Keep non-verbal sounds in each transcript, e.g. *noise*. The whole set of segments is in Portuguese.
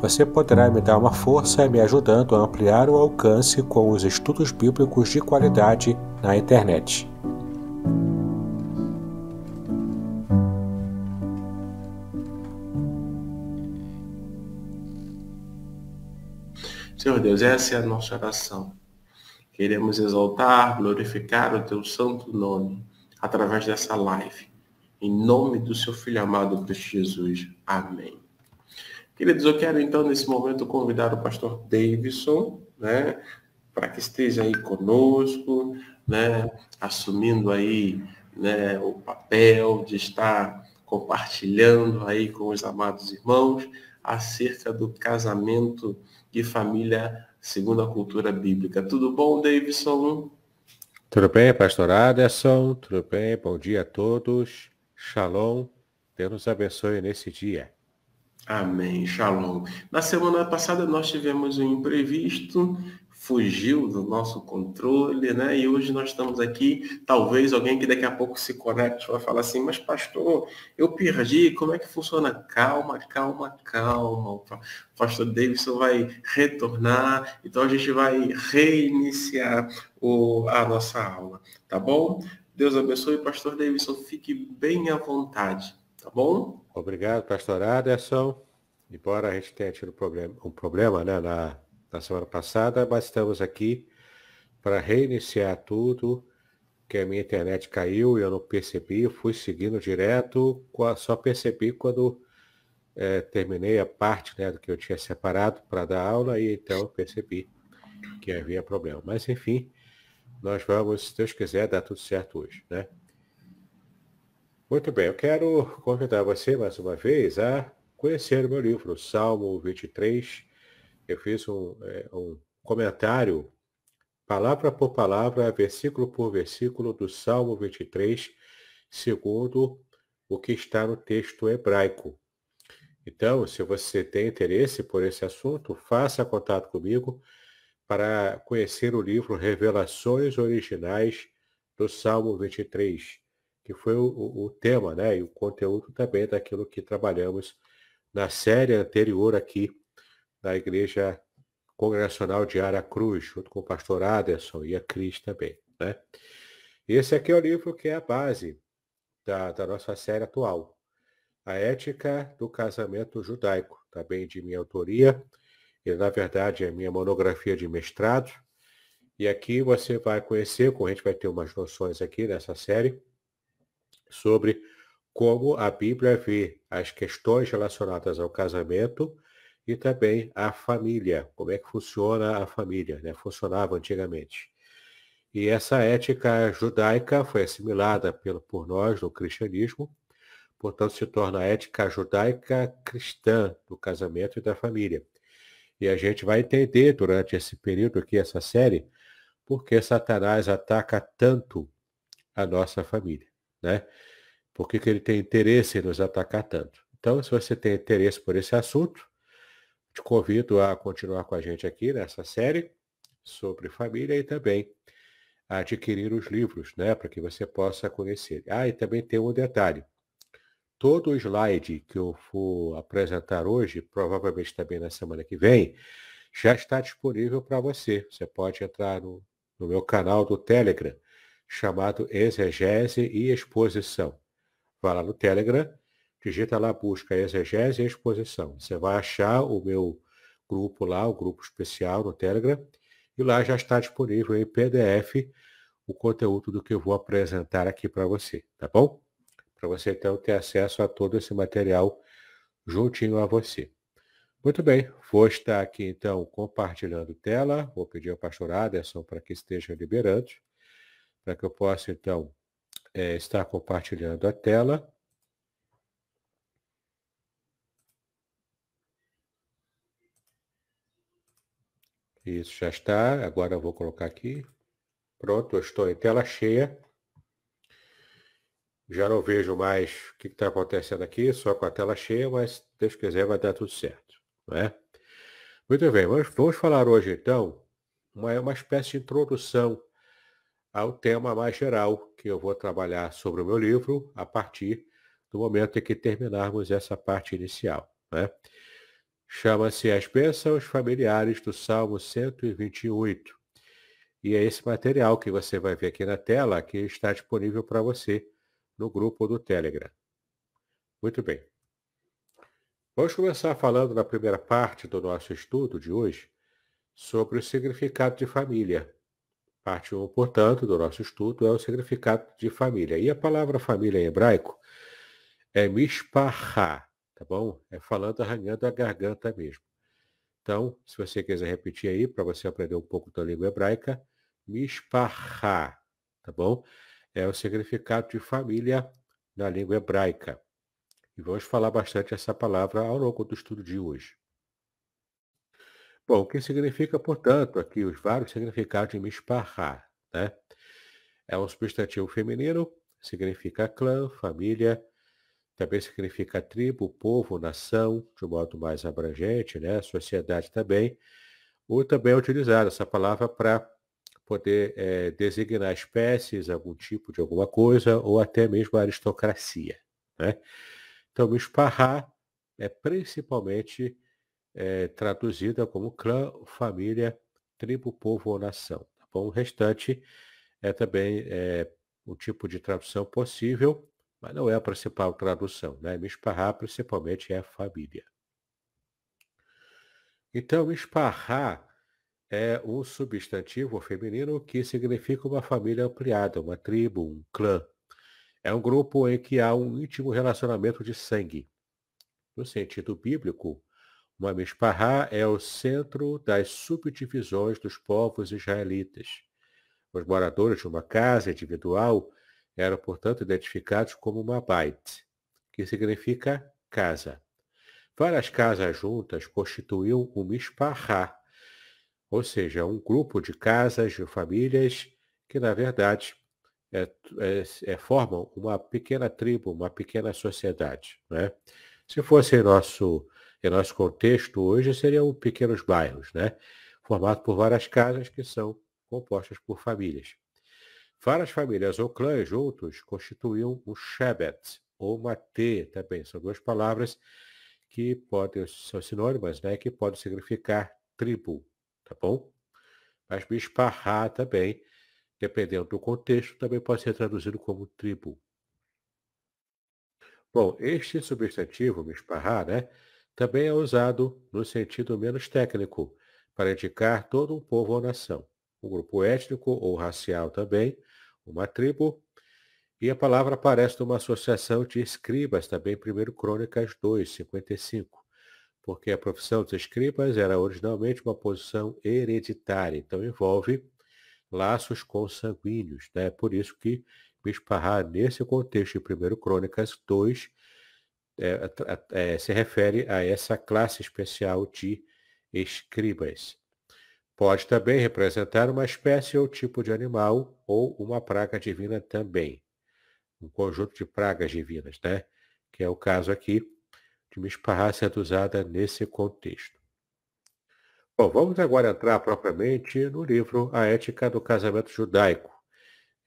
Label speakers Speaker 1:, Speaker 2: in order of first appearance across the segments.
Speaker 1: Você poderá me dar uma força me ajudando a ampliar o alcance com os estudos bíblicos de qualidade na internet.
Speaker 2: Senhor Deus, essa é a nossa oração. Queremos exaltar, glorificar o teu santo nome através dessa live. Em nome do seu filho amado Cristo Jesus. Amém. Queridos, eu quero então nesse momento convidar o pastor Davidson, né, para que esteja aí conosco, né, assumindo aí, né, o papel de estar compartilhando aí com os amados irmãos acerca do casamento e família segundo a cultura bíblica. Tudo bom, Davidson?
Speaker 1: Tudo bem, pastor Aderson? Tudo bem? Bom dia a todos. Shalom. Deus nos abençoe nesse dia. Amém.
Speaker 2: Shalom. Na semana passada nós tivemos um imprevisto, fugiu do nosso controle, né? E hoje nós estamos aqui, talvez alguém que daqui a pouco se conecte vai falar assim, mas pastor, eu perdi, como é que funciona? Calma, calma, calma. O pastor Davidson vai retornar, então a gente vai reiniciar o, a nossa aula, tá bom? Deus abençoe, pastor Davidson, fique bem à vontade. Tá bom?
Speaker 1: Obrigado, pastor Aderson. Embora a gente tenha tido um problema né, na, na semana passada, mas estamos aqui para reiniciar tudo, que a minha internet caiu e eu não percebi, eu fui seguindo direto, só percebi quando é, terminei a parte né, do que eu tinha separado para dar aula e então eu percebi que havia problema. Mas enfim, nós vamos, se Deus quiser, dar tudo certo hoje. Né? Muito bem, eu quero convidar você mais uma vez a conhecer meu livro, Salmo 23. Eu fiz um, é, um comentário, palavra por palavra, versículo por versículo, do Salmo 23, segundo o que está no texto hebraico. Então, se você tem interesse por esse assunto, faça contato comigo para conhecer o livro Revelações Originais do Salmo 23 que foi o, o, o tema né, e o conteúdo também daquilo que trabalhamos na série anterior aqui da Igreja Congregacional de Aracruz, junto com o pastor Aderson e a Cris também. Né? Esse aqui é o livro que é a base da, da nossa série atual, A Ética do Casamento Judaico, também de minha autoria, e na verdade é minha monografia de mestrado. E aqui você vai conhecer, como a gente vai ter umas noções aqui nessa série, sobre como a Bíblia vê as questões relacionadas ao casamento e também à família, como é que funciona a família, né? funcionava antigamente. E essa ética judaica foi assimilada pelo, por nós no cristianismo, portanto se torna a ética judaica cristã do casamento e da família. E a gente vai entender durante esse período aqui, essa série, por que Satanás ataca tanto a nossa família, né? Por que, que ele tem interesse em nos atacar tanto? Então, se você tem interesse por esse assunto, te convido a continuar com a gente aqui nessa série sobre família e também a adquirir os livros, né, para que você possa conhecer. Ah, e também tem um detalhe. Todo o slide que eu for apresentar hoje, provavelmente também na semana que vem, já está disponível para você. Você pode entrar no, no meu canal do Telegram, chamado Exegese e Exposição. Vai lá no Telegram, digita lá, busca exegese e exposição. Você vai achar o meu grupo lá, o grupo especial no Telegram, e lá já está disponível em PDF o conteúdo do que eu vou apresentar aqui para você, tá bom? Para você então ter acesso a todo esse material juntinho a você. Muito bem, vou estar aqui então compartilhando tela, vou pedir ao pastor Aderson para que esteja liberando, para que eu possa então é, estar compartilhando a tela. Isso já está. Agora eu vou colocar aqui. Pronto, eu estou em tela cheia. Já não vejo mais o que está acontecendo aqui, só com a tela cheia, mas se Deus quiser vai dar tudo certo. Né? Muito bem, vamos, vamos falar hoje então uma, uma espécie de introdução ao tema mais geral que eu vou trabalhar sobre o meu livro a partir do momento em que terminarmos essa parte inicial. Né? Chama-se As Bênçãos Familiares do Salmo 128. E é esse material que você vai ver aqui na tela que está disponível para você no grupo do Telegram. Muito bem. Vamos começar falando na primeira parte do nosso estudo de hoje sobre o significado de família Parte 1, portanto, do nosso estudo é o significado de família. E a palavra família em hebraico é mishpachá, tá bom? É falando, arranhando a garganta mesmo. Então, se você quiser repetir aí, para você aprender um pouco da língua hebraica, mishpachá, tá bom? É o significado de família na língua hebraica. E vamos falar bastante essa palavra ao longo do estudo de hoje. Bom, o que significa, portanto, aqui os vários significados de misparra, né? É um substantivo feminino, significa clã, família, também significa tribo, povo, nação, de um modo mais abrangente, né? Sociedade também. Ou também é utilizada essa palavra para poder é, designar espécies, algum tipo de alguma coisa, ou até mesmo aristocracia. Né? Então, esparrar é principalmente é, traduzida como clã, família, tribo, povo ou nação. Tá bom? O restante é também é, um tipo de tradução possível, mas não é a principal tradução. Né? Mishpahá principalmente é família. Então, Mishpahá é um substantivo feminino que significa uma família ampliada, uma tribo, um clã. É um grupo em que há um íntimo relacionamento de sangue. No sentido bíblico, uma mishpahá é o centro das subdivisões dos povos israelitas. Os moradores de uma casa individual eram, portanto, identificados como uma bait, que significa casa. Várias casas juntas constituíam um mishpahá, ou seja, um grupo de casas, de famílias, que na verdade é, é, é, formam uma pequena tribo, uma pequena sociedade. Né? Se fosse nosso e nosso contexto hoje seria o pequenos bairros, né? formado por várias casas que são compostas por famílias. Várias famílias ou clãs juntos constituíam o Shebet, ou Matê também. São duas palavras que podem, são sinônimas, né? Que podem significar tribo, tá bom? Mas Bisparrá também, dependendo do contexto, também pode ser traduzido como tribo. Bom, este substantivo, Bisparrá, né? também é usado no sentido menos técnico, para indicar todo um povo ou nação, um grupo étnico ou racial também, uma tribo, e a palavra aparece numa associação de escribas, também primeiro Crônicas 2, 55, porque a profissão dos escribas era originalmente uma posição hereditária, então envolve laços consanguíneos, né? Por isso que Bisparrá, nesse contexto de primeiro Crônicas 2, é, é, se refere a essa classe especial de escribas. Pode também representar uma espécie ou tipo de animal ou uma praga divina também. Um conjunto de pragas divinas, né? Que é o caso aqui de Mishpahá sendo usada nesse contexto. Bom, vamos agora entrar propriamente no livro A Ética do Casamento Judaico,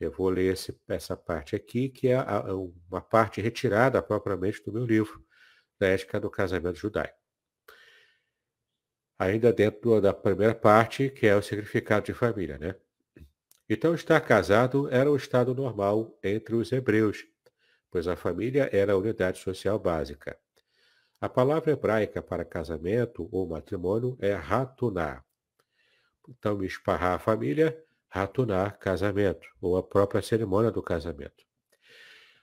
Speaker 1: eu vou ler esse, essa parte aqui, que é a, uma parte retirada propriamente do meu livro, da Ética do Casamento Judaico. Ainda dentro da primeira parte, que é o significado de família, né? Então, estar casado era o estado normal entre os hebreus, pois a família era a unidade social básica. A palavra hebraica para casamento ou matrimônio é ratuná. Então, me esparrar a família ratunar casamento, ou a própria cerimônia do casamento.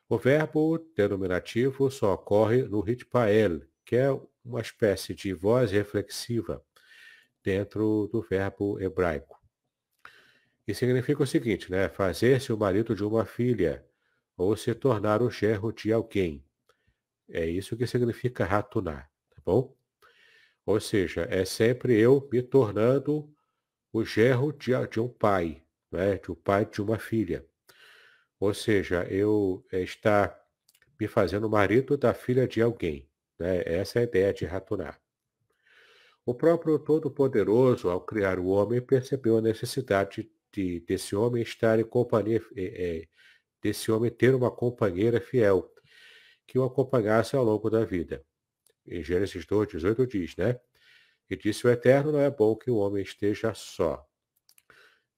Speaker 1: O verbo denominativo só ocorre no ritpael, que é uma espécie de voz reflexiva dentro do verbo hebraico. E significa o seguinte, né? Fazer-se o marido de uma filha, ou se tornar o gerro de alguém. É isso que significa ratunar, tá bom? Ou seja, é sempre eu me tornando o Gerro tinha, tinha um pai, né? tinha um pai tinha uma filha. Ou seja, eu é, está me fazendo marido da filha de alguém. Né? Essa é a ideia de Ratunar. O próprio Todo-Poderoso, ao criar o homem, percebeu a necessidade de, desse homem estar em companhia, é, é desse homem ter uma companheira fiel, que o acompanhasse ao longo da vida. Em Gênesis 2, 18 diz, né? E disse o Eterno, não é bom que o homem esteja só.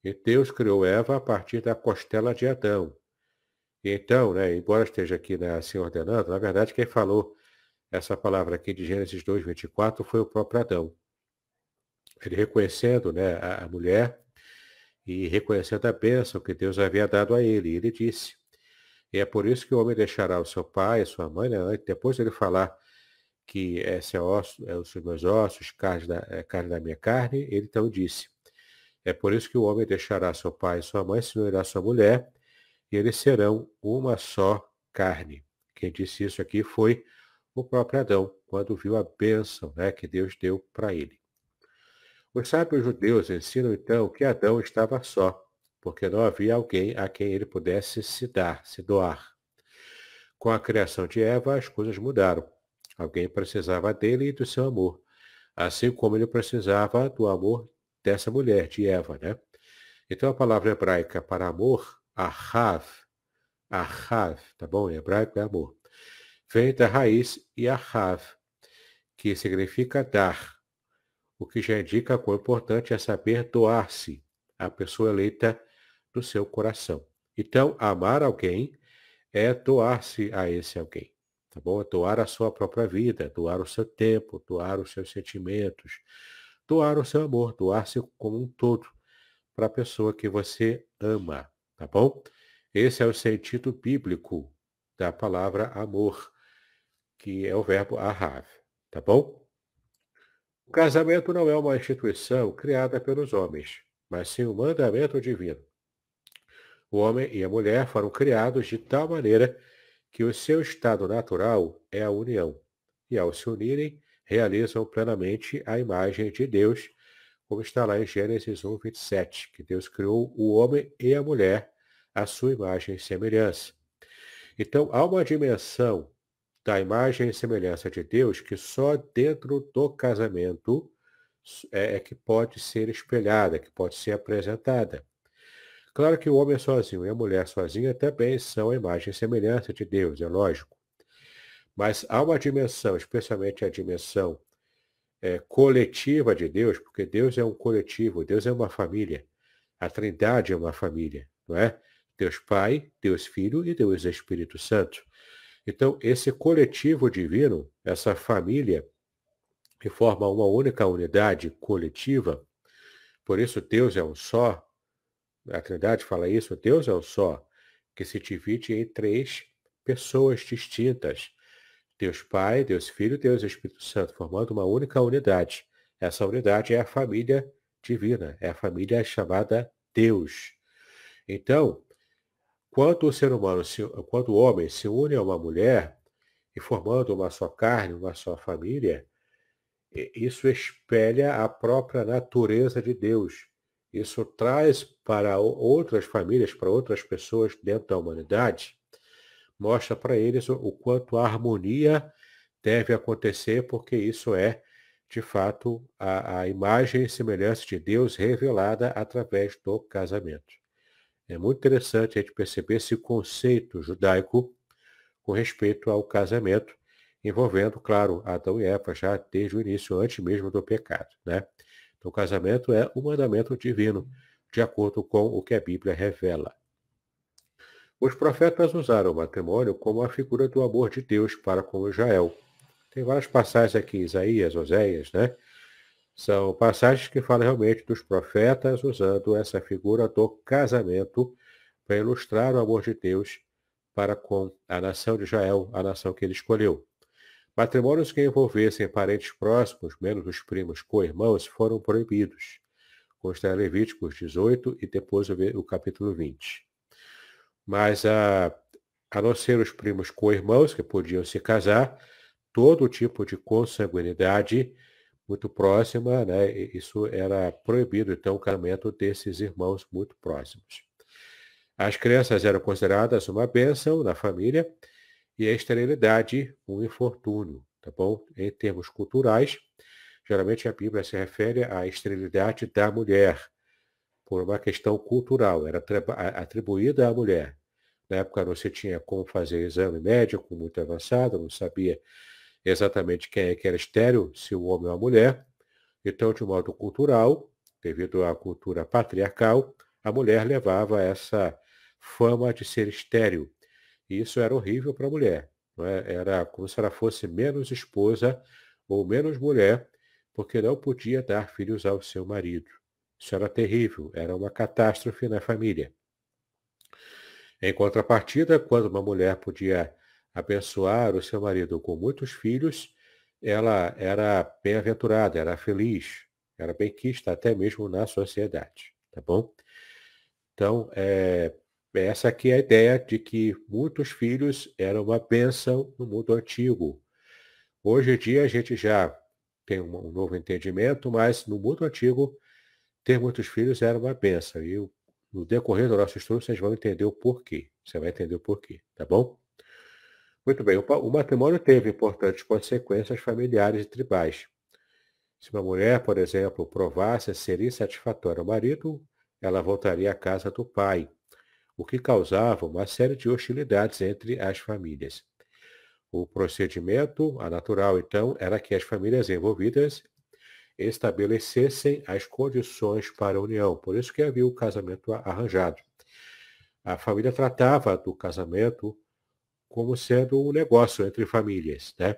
Speaker 1: E Deus criou Eva a partir da costela de Adão. E então, né, embora esteja aqui né, assim ordenando, na verdade quem falou essa palavra aqui de Gênesis 2, 24 foi o próprio Adão. Ele reconhecendo né, a, a mulher e reconhecendo a bênção que Deus havia dado a ele. E ele disse, e é por isso que o homem deixará o seu pai e sua mãe, né, depois ele falar que essa é, osso, é os meus ossos, carne da, é carne da minha carne, ele então disse, é por isso que o homem deixará seu pai e sua mãe, se não irá sua mulher, e eles serão uma só carne. Quem disse isso aqui foi o próprio Adão, quando viu a bênção né, que Deus deu para ele. Os sábios judeus ensinam então que Adão estava só, porque não havia alguém a quem ele pudesse se dar, se doar. Com a criação de Eva, as coisas mudaram. Alguém precisava dele e do seu amor, assim como ele precisava do amor dessa mulher, de Eva, né? Então a palavra hebraica para amor, ahav, ahav, tá bom? Em hebraico é amor. Vem da raiz yahav, que significa dar, o que já indica quão importante é saber doar-se à pessoa eleita do seu coração. Então, amar alguém é doar-se a esse alguém tá bom? Doar a sua própria vida, doar o seu tempo, doar os seus sentimentos, doar o seu amor, doar-se como um todo para a pessoa que você ama, tá bom? Esse é o sentido bíblico da palavra amor, que é o verbo ahav, tá bom? O casamento não é uma instituição criada pelos homens, mas sim um mandamento divino. O homem e a mulher foram criados de tal maneira que que o seu estado natural é a união, e ao se unirem, realizam plenamente a imagem de Deus, como está lá em Gênesis 1, 27, que Deus criou o homem e a mulher à sua imagem e semelhança. Então, há uma dimensão da imagem e semelhança de Deus que só dentro do casamento é, é que pode ser espelhada, que pode ser apresentada. Claro que o homem é sozinho e a mulher sozinha também são a imagem e semelhança de Deus, é lógico. Mas há uma dimensão, especialmente a dimensão é, coletiva de Deus, porque Deus é um coletivo, Deus é uma família. A Trindade é uma família, não é? Deus Pai, Deus Filho e Deus Espírito Santo. Então, esse coletivo divino, essa família, que forma uma única unidade coletiva, por isso Deus é um só, a Trindade fala isso, Deus é um só, que se divide em três pessoas distintas. Deus Pai, Deus Filho, Deus Espírito Santo, formando uma única unidade. Essa unidade é a família divina, é a família chamada Deus. Então, quando o ser humano, se, quando o homem se une a uma mulher, e formando uma só carne, uma só família, isso espelha a própria natureza de Deus. Isso traz para outras famílias, para outras pessoas dentro da humanidade, mostra para eles o quanto a harmonia deve acontecer, porque isso é, de fato, a, a imagem e semelhança de Deus revelada através do casamento. É muito interessante a gente perceber esse conceito judaico com respeito ao casamento, envolvendo, claro, Adão e Eva já desde o início, antes mesmo do pecado. Né? o casamento é um mandamento divino, de acordo com o que a Bíblia revela. Os profetas usaram o matrimônio como a figura do amor de Deus para com Israel. Tem várias passagens aqui, Isaías, Oséias, né? São passagens que falam realmente dos profetas usando essa figura do casamento para ilustrar o amor de Deus para com a nação de Israel, a nação que ele escolheu. Matrimônios que envolvessem parentes próximos, menos os primos co-irmãos, foram proibidos, consta Levíticos 18 e depois o capítulo 20. Mas, a, a não ser os primos co-irmãos que podiam se casar, todo tipo de consanguinidade muito próxima, né, isso era proibido, então, o casamento desses irmãos muito próximos. As crianças eram consideradas uma bênção na família, e a esterilidade, o infortúnio, tá bom? Em termos culturais, geralmente a Bíblia se refere à esterilidade da mulher, por uma questão cultural, era atribuída à mulher. Na época não se tinha como fazer exame médico muito avançado, não sabia exatamente quem é que era estéreo, se o homem ou a mulher. Então, de modo cultural, devido à cultura patriarcal, a mulher levava essa fama de ser estéril. E isso era horrível para a mulher. É? Era como se ela fosse menos esposa ou menos mulher, porque não podia dar filhos ao seu marido. Isso era terrível, era uma catástrofe na família. Em contrapartida, quando uma mulher podia abençoar o seu marido com muitos filhos, ela era bem-aventurada, era feliz, era bem-quista até mesmo na sociedade, tá bom? Então, é, essa aqui é a ideia de que muitos filhos eram uma bênção no mundo antigo. Hoje em dia a gente já tem um novo entendimento, mas no mundo antigo ter muitos filhos era uma bênção. E no decorrer do nosso estudo vocês vão entender o porquê. Você vai entender o porquê, tá bom? Muito bem, o matrimônio teve importantes consequências familiares e tribais. Se uma mulher, por exemplo, provasse ser insatisfatória ao marido, ela voltaria à casa do pai, o que causava uma série de hostilidades entre as famílias. O procedimento, a natural então, era que as famílias envolvidas estabelecessem as condições para a união, por isso que havia o casamento arranjado. A família tratava do casamento como sendo um negócio entre famílias, né?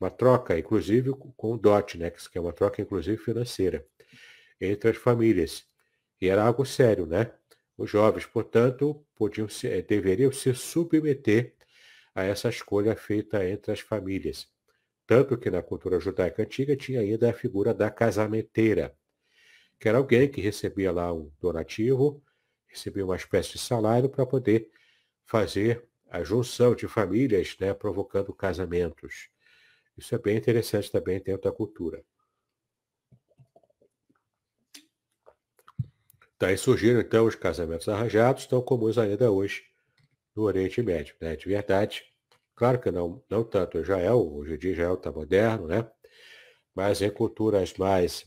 Speaker 1: Uma troca, inclusive, com o dot né? Que é uma troca, inclusive, financeira entre as famílias. E era algo sério, né? Os jovens, portanto, podiam eh, deveriam se submeter a essa escolha feita entre as famílias. Tanto que na cultura judaica antiga tinha ainda a figura da casamenteira, que era alguém que recebia lá um donativo, recebia uma espécie de salário para poder fazer a junção de famílias, né, provocando casamentos. Isso é bem interessante também dentro da cultura. Daí tá surgiram, então, os casamentos arranjados, tão comuns ainda hoje no Oriente Médio. Né? De verdade, claro que não, não tanto Israel, hoje em dia Israel está moderno, né? mas em culturas mais,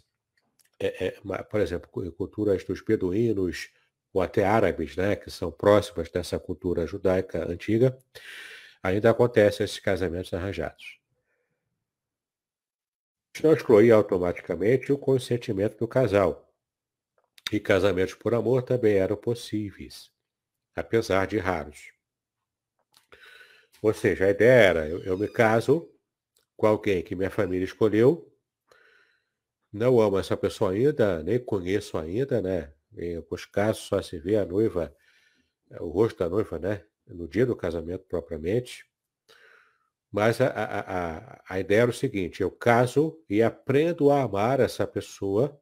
Speaker 1: é, é, por exemplo, em culturas dos beduínos ou até árabes, né? que são próximas dessa cultura judaica antiga, ainda acontecem esses casamentos arranjados. não exclui automaticamente o consentimento do casal, e casamentos por amor também eram possíveis, apesar de raros. Ou seja, a ideia era, eu, eu me caso com alguém que minha família escolheu, não amo essa pessoa ainda, nem conheço ainda, né? Em alguns casos só se vê a noiva, o rosto da noiva, né? No dia do casamento propriamente. Mas a, a, a, a ideia era o seguinte, eu caso e aprendo a amar essa pessoa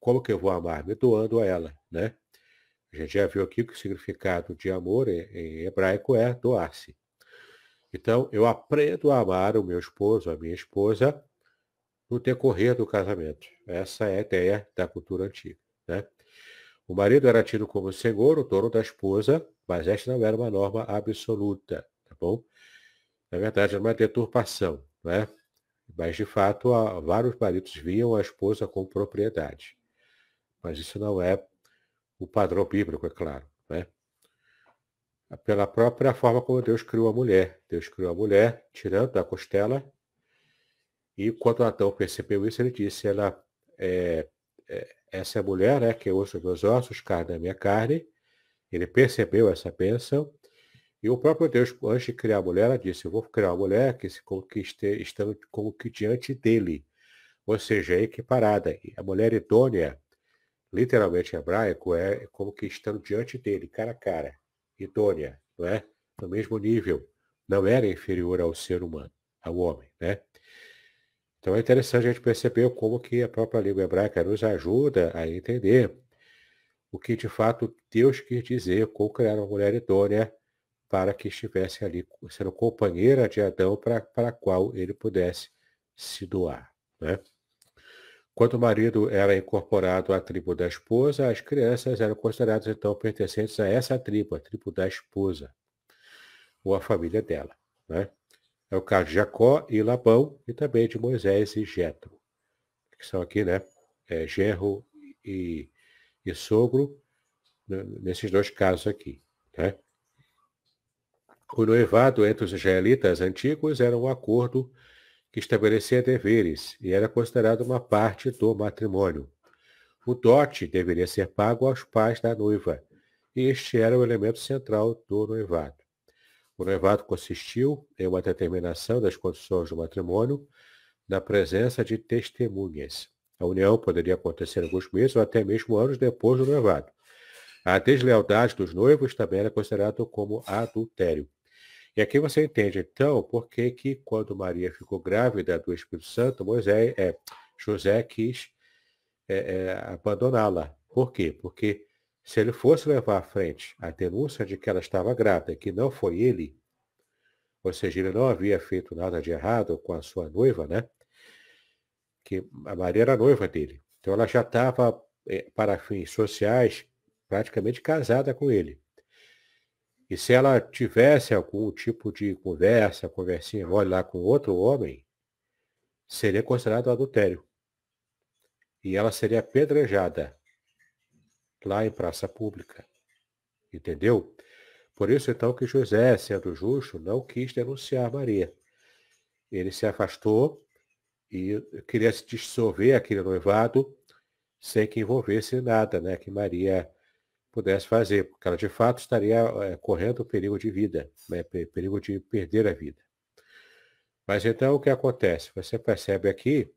Speaker 1: como que eu vou amar? Me doando a ela, né? A gente já viu aqui que o significado de amor em hebraico é doar-se. Então, eu aprendo a amar o meu esposo, a minha esposa, no decorrer do casamento. Essa é a ideia da cultura antiga. Né? O marido era tido como senhor, o dono da esposa, mas esta não era uma norma absoluta, tá bom? Na verdade, era uma deturpação, né? Mas, de fato, vários maridos viam a esposa com propriedade mas isso não é o padrão bíblico, é claro. Né? Pela própria forma como Deus criou a mulher. Deus criou a mulher tirando da costela, e quando Adão percebeu isso, ele disse, ela é, é, essa é mulher, né, que eu ouço meus ossos, carne da é minha carne, ele percebeu essa bênção, e o próprio Deus, antes de criar a mulher, ela disse, eu vou criar uma mulher que se conquiste, estando como que diante dele, ou seja, equiparada, a mulher idônea literalmente hebraico é como que estando diante dele, cara a cara, idônea, não é? No mesmo nível. Não era inferior ao ser humano, ao homem, né? Então é interessante a gente perceber como que a própria língua hebraica nos ajuda a entender o que de fato Deus quis dizer com criar uma mulher idônea para que estivesse ali sendo companheira de Adão para, para a qual ele pudesse se doar, né? Quando o marido era incorporado à tribo da esposa, as crianças eram consideradas então pertencentes a essa tribo, a tribo da esposa, ou a família dela. Né? É o caso de Jacó e Labão, e também de Moisés e Jetro, que são aqui, né? É, genro e, e sogro, nesses dois casos aqui. Né? O noivado entre os israelitas antigos era um acordo que estabelecia deveres e era considerado uma parte do matrimônio. O dote deveria ser pago aos pais da noiva, e este era o elemento central do noivado. O noivado consistiu em uma determinação das condições do matrimônio na presença de testemunhas. A união poderia acontecer alguns meses ou até mesmo anos depois do noivado. A deslealdade dos noivos também era considerada como adultério. E aqui você entende, então, por que, que quando Maria ficou grávida do Espírito Santo, Moisés, é, José quis é, é, abandoná-la. Por quê? Porque se ele fosse levar à frente a denúncia de que ela estava grávida, que não foi ele, ou seja, ele não havia feito nada de errado com a sua noiva, né? Que a Maria era a noiva dele. Então ela já estava, é, para fins sociais, praticamente casada com ele. E se ela tivesse algum tipo de conversa, conversinha, olha lá com outro homem, seria considerado adultério. E ela seria apedrejada lá em praça pública. Entendeu? Por isso então que José, sendo justo, não quis denunciar Maria. Ele se afastou e queria se dissolver aquele noivado sem que envolvesse nada, né? Que Maria pudesse fazer, porque ela de fato estaria é, correndo perigo de vida, né, perigo de perder a vida. Mas então o que acontece? Você percebe aqui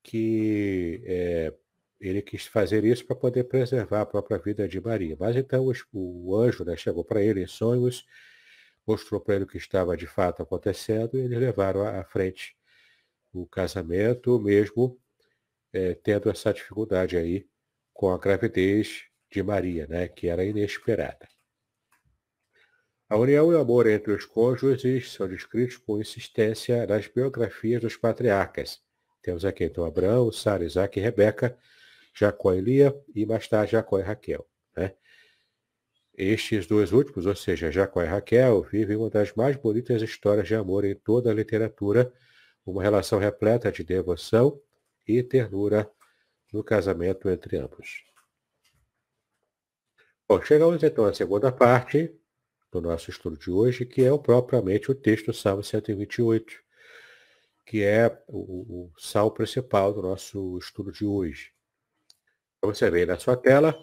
Speaker 1: que é, ele quis fazer isso para poder preservar a própria vida de Maria. Mas então o, o anjo né, chegou para ele em sonhos, mostrou para ele o que estava de fato acontecendo e eles levaram à frente o casamento, mesmo é, tendo essa dificuldade aí com a gravidez de Maria, né, que era inesperada. A união e o amor entre os cônjuges são descritos com insistência nas biografias dos patriarcas. Temos aqui então Abraão, Sara, Isaac e Rebeca, Jacó e Lia e mais tarde Jacó e Raquel. Né? Estes dois últimos, ou seja, Jacó e Raquel, vivem uma das mais bonitas histórias de amor em toda a literatura, uma relação repleta de devoção e ternura no casamento entre ambos. Bom, chegamos então à segunda parte do nosso estudo de hoje, que é o, propriamente o texto do Salmo 128, que é o, o salmo principal do nosso estudo de hoje. Então, você vê na sua tela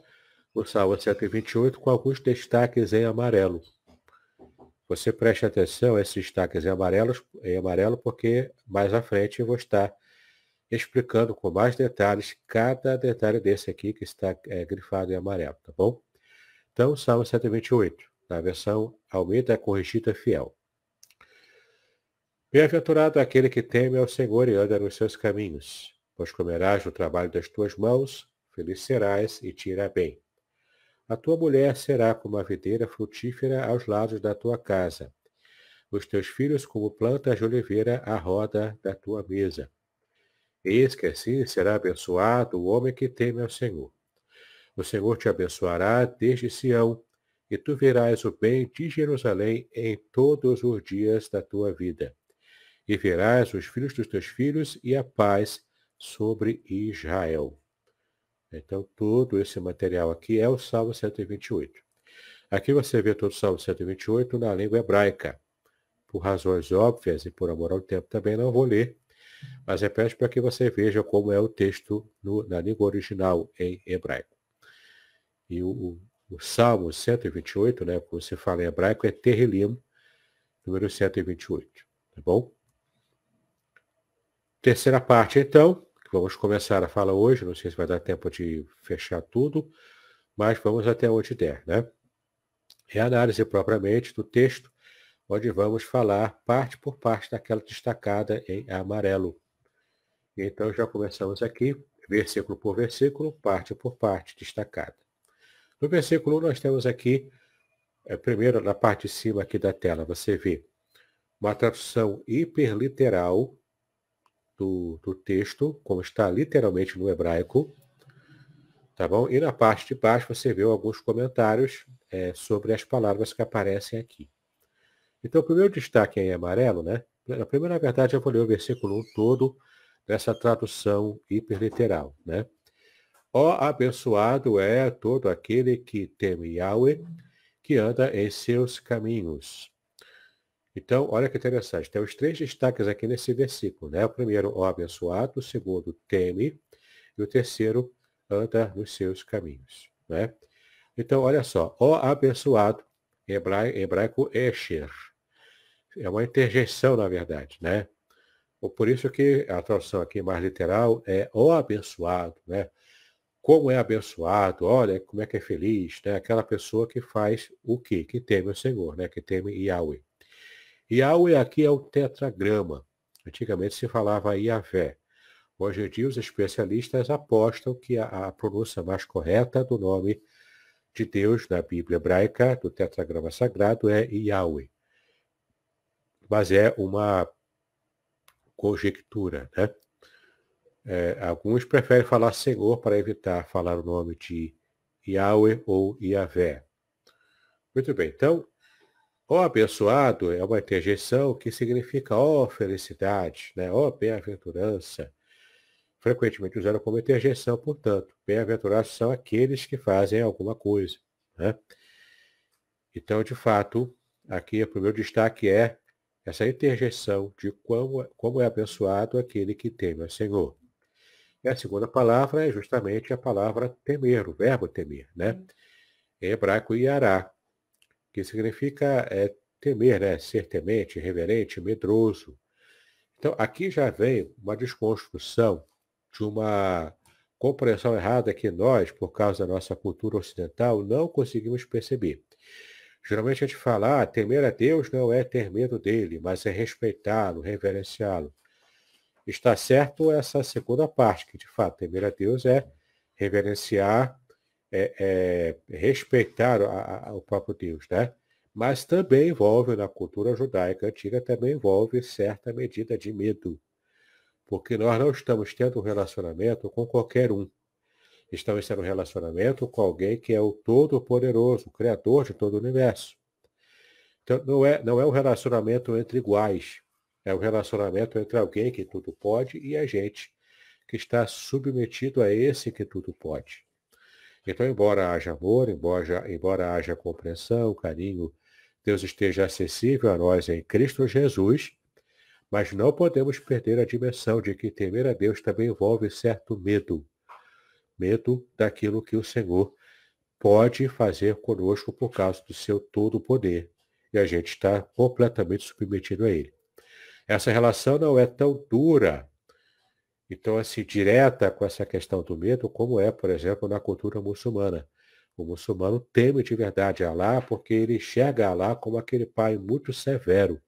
Speaker 1: o Salmo 128 com alguns destaques em amarelo. Você preste atenção a esses destaques em, amarelos, em amarelo, porque mais à frente eu vou estar explicando com mais detalhes cada detalhe desse aqui que está é, grifado em amarelo, tá bom? Então, Salmo 128, na versão Almeida Corrigida Fiel. Bem-aventurado aquele que teme ao Senhor e anda nos seus caminhos, pois comerás do trabalho das tuas mãos, feliz serás e te irá bem. A tua mulher será como a videira frutífera aos lados da tua casa, os teus filhos como plantas de oliveira à roda da tua mesa. Eis que assim será abençoado o homem que teme ao Senhor. O Senhor te abençoará desde Sião, e tu verás o bem de Jerusalém em todos os dias da tua vida. E verás os filhos dos teus filhos e a paz sobre Israel. Então, todo esse material aqui é o Salmo 128. Aqui você vê todo o Salmo 128 na língua hebraica. Por razões óbvias e por amor ao tempo também não vou ler, mas repete para que você veja como é o texto no, na língua original em hebraico. E o, o Salmo 128, né, como você fala em hebraico, é Terrelim, número 128. Tá bom? Terceira parte, então, que vamos começar a falar hoje, não sei se vai dar tempo de fechar tudo, mas vamos até onde der, né? É a análise propriamente do texto, onde vamos falar parte por parte daquela destacada em amarelo. Então já começamos aqui, versículo por versículo, parte por parte destacada. No versículo 1, nós temos aqui, é, primeiro, na parte de cima aqui da tela, você vê uma tradução hiperliteral do, do texto, como está literalmente no hebraico, tá bom? E na parte de baixo você vê alguns comentários é, sobre as palavras que aparecem aqui. Então, o primeiro destaque aí é amarelo, né? Na primeira, verdade, eu vou ler o versículo 1 todo nessa tradução hiperliteral, né? Ó abençoado é todo aquele que teme Yahweh, que anda em seus caminhos. Então, olha que interessante, tem os três destaques aqui nesse versículo, né? O primeiro, ó abençoado, o segundo, teme, e o terceiro, anda nos seus caminhos, né? Então, olha só, ó abençoado, hebraico, hebraico Esher. É uma interjeição, na verdade, né? Por isso que a tradução aqui mais literal é ó abençoado, né? como é abençoado, olha como é que é feliz, né? Aquela pessoa que faz o quê? Que teme o Senhor, né? Que teme Yahweh. Yahweh aqui é o tetragrama. Antigamente se falava Yahvé. Hoje em dia os especialistas apostam que a, a pronúncia mais correta do nome de Deus na Bíblia hebraica, do tetragrama sagrado, é Yahweh. Mas é uma conjectura, né? É, alguns preferem falar Senhor para evitar falar o nome de Yahweh ou Yahvé. Muito bem, então, ó abençoado é uma interjeição que significa ó felicidade, né? ó bem-aventurança. Frequentemente usada como interjeição, portanto, bem-aventurados são aqueles que fazem alguma coisa. Né? Então, de fato, aqui o primeiro destaque é essa interjeição de como, é, como é abençoado aquele que teme ao Senhor. E a segunda palavra é justamente a palavra temer, o verbo temer, né? Em hum. hebraico, yará, que significa é, temer, né? Ser temente, reverente, medroso. Então, aqui já vem uma desconstrução de uma compreensão errada que nós, por causa da nossa cultura ocidental, não conseguimos perceber. Geralmente a gente fala, ah, temer a Deus não é ter medo dele, mas é respeitá-lo, reverenciá-lo. Está certo essa segunda parte, que de fato temer a Deus é reverenciar, é, é respeitar a, a, o próprio Deus, né? Mas também envolve, na cultura judaica antiga, também envolve certa medida de medo. Porque nós não estamos tendo um relacionamento com qualquer um. Estamos tendo um relacionamento com alguém que é o Todo-Poderoso, o Criador de todo o universo. Então, não é, não é um relacionamento entre iguais. É o relacionamento entre alguém que tudo pode e a gente que está submetido a esse que tudo pode. Então, embora haja amor, embora, embora haja compreensão, carinho, Deus esteja acessível a nós em Cristo Jesus, mas não podemos perder a dimensão de que temer a Deus também envolve certo medo. Medo daquilo que o Senhor pode fazer conosco por causa do seu todo poder. E a gente está completamente submetido a ele. Essa relação não é tão dura, então assim, direta com essa questão do medo, como é, por exemplo, na cultura muçulmana. O muçulmano teme de verdade Alá porque ele enxerga Alá como aquele pai muito severo.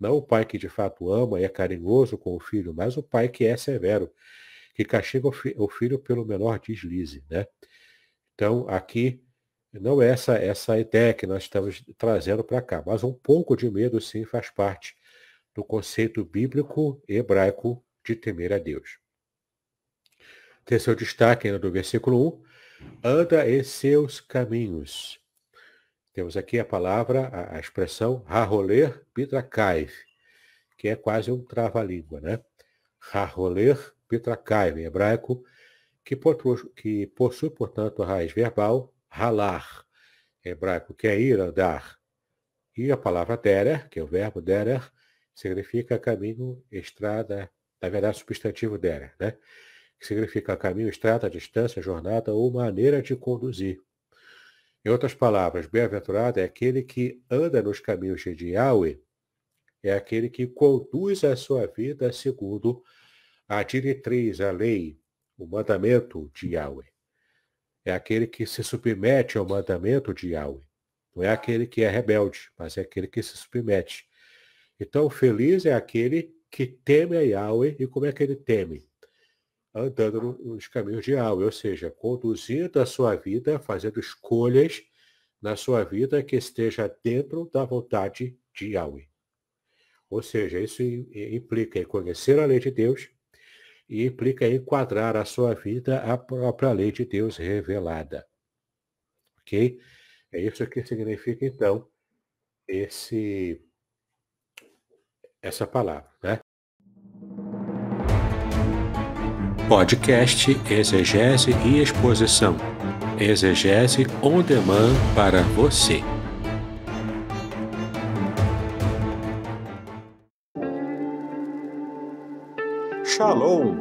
Speaker 1: Não o pai que de fato ama e é carinhoso com o filho, mas o pai que é severo, que castiga o, fi o filho pelo menor deslize. Né? Então, aqui não é essa, essa ideia que nós estamos trazendo para cá, mas um pouco de medo sim faz parte do conceito bíblico hebraico de temer a Deus. Terceiro destaque, ainda do versículo 1, anda em seus caminhos. Temos aqui a palavra, a, a expressão raroler pitrakaiv, que é quase um trava-língua, né? Raroler pitrakaiv, em hebraico, que, que possui, portanto, a raiz verbal ralar, hebraico, que é ir, andar. E a palavra derer, que é o verbo derer, significa caminho, estrada, na verdade, substantivo dela, né? Que significa caminho, estrada, distância, jornada ou maneira de conduzir. Em outras palavras, bem-aventurado é aquele que anda nos caminhos de Yahweh, é aquele que conduz a sua vida segundo a diretriz, a lei, o mandamento de Yahweh. É aquele que se submete ao mandamento de Yahweh. Não é aquele que é rebelde, mas é aquele que se submete. Então, feliz é aquele que teme a Yahweh. E como é que ele teme? Andando nos caminhos de Yahweh, ou seja, conduzindo a sua vida, fazendo escolhas na sua vida que esteja dentro da vontade de Yahweh. Ou seja, isso implica em conhecer a lei de Deus e implica enquadrar a sua vida à própria lei de Deus revelada. Ok? É isso que significa, então, esse essa palavra, né? Podcast Exegese e Exposição. Exegese on demand para você. Shalom!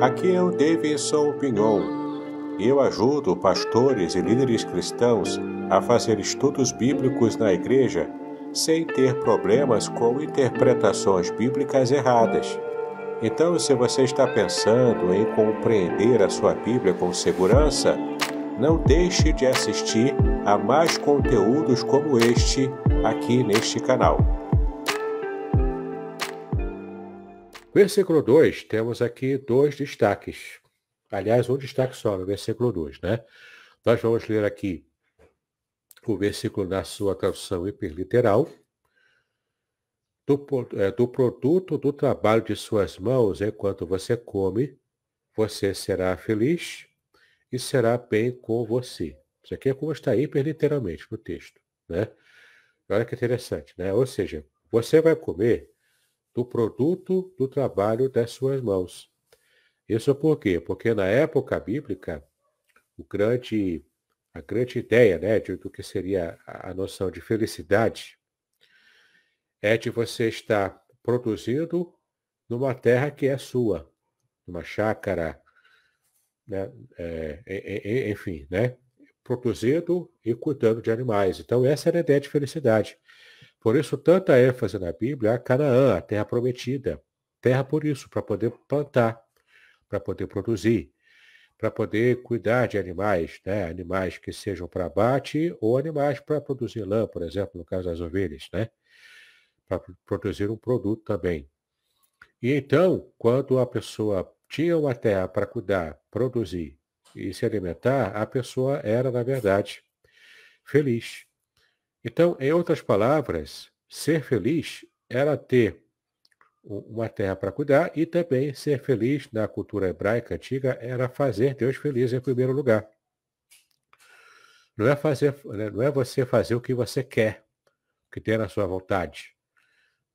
Speaker 1: Aqui é o Davidson Pinhon. Eu ajudo pastores e líderes cristãos a fazer estudos bíblicos na igreja sem ter problemas com interpretações bíblicas erradas. Então, se você está pensando em compreender a sua Bíblia com segurança, não deixe de assistir a mais conteúdos como este aqui neste canal. Versículo 2, temos aqui dois destaques. Aliás, um destaque só no versículo 2, né? Nós vamos ler aqui o versículo na sua tradução hiperliteral, do, é, do produto do trabalho de suas mãos, enquanto você come, você será feliz e será bem com você. Isso aqui é como está hiperliteralmente no texto, né? Olha que interessante, né? Ou seja, você vai comer do produto do trabalho das suas mãos. Isso por quê? Porque na época bíblica, o grande a grande ideia né, de, do que seria a, noção de felicidade é de você estar produzindo numa terra que é sua, numa chácara, né, é, enfim, né, produzindo e cuidando de animais. Então essa era a ideia de felicidade. Por isso tanta ênfase na Bíblia a Canaã, a terra prometida, terra por isso, para poder plantar, para poder produzir, para poder cuidar de animais, né? animais que sejam para abate ou animais para produzir lã, por exemplo, no caso das ovelhas, né? para produzir um produto também. E então, quando a pessoa tinha uma terra para cuidar, produzir e se alimentar, a pessoa era, na verdade, feliz. Então, em outras palavras, ser feliz era ter uma terra para cuidar e também ser feliz na cultura hebraica antiga era fazer Deus feliz em primeiro lugar. Não é, fazer, né, não é você fazer o que você quer, o que tem na sua vontade.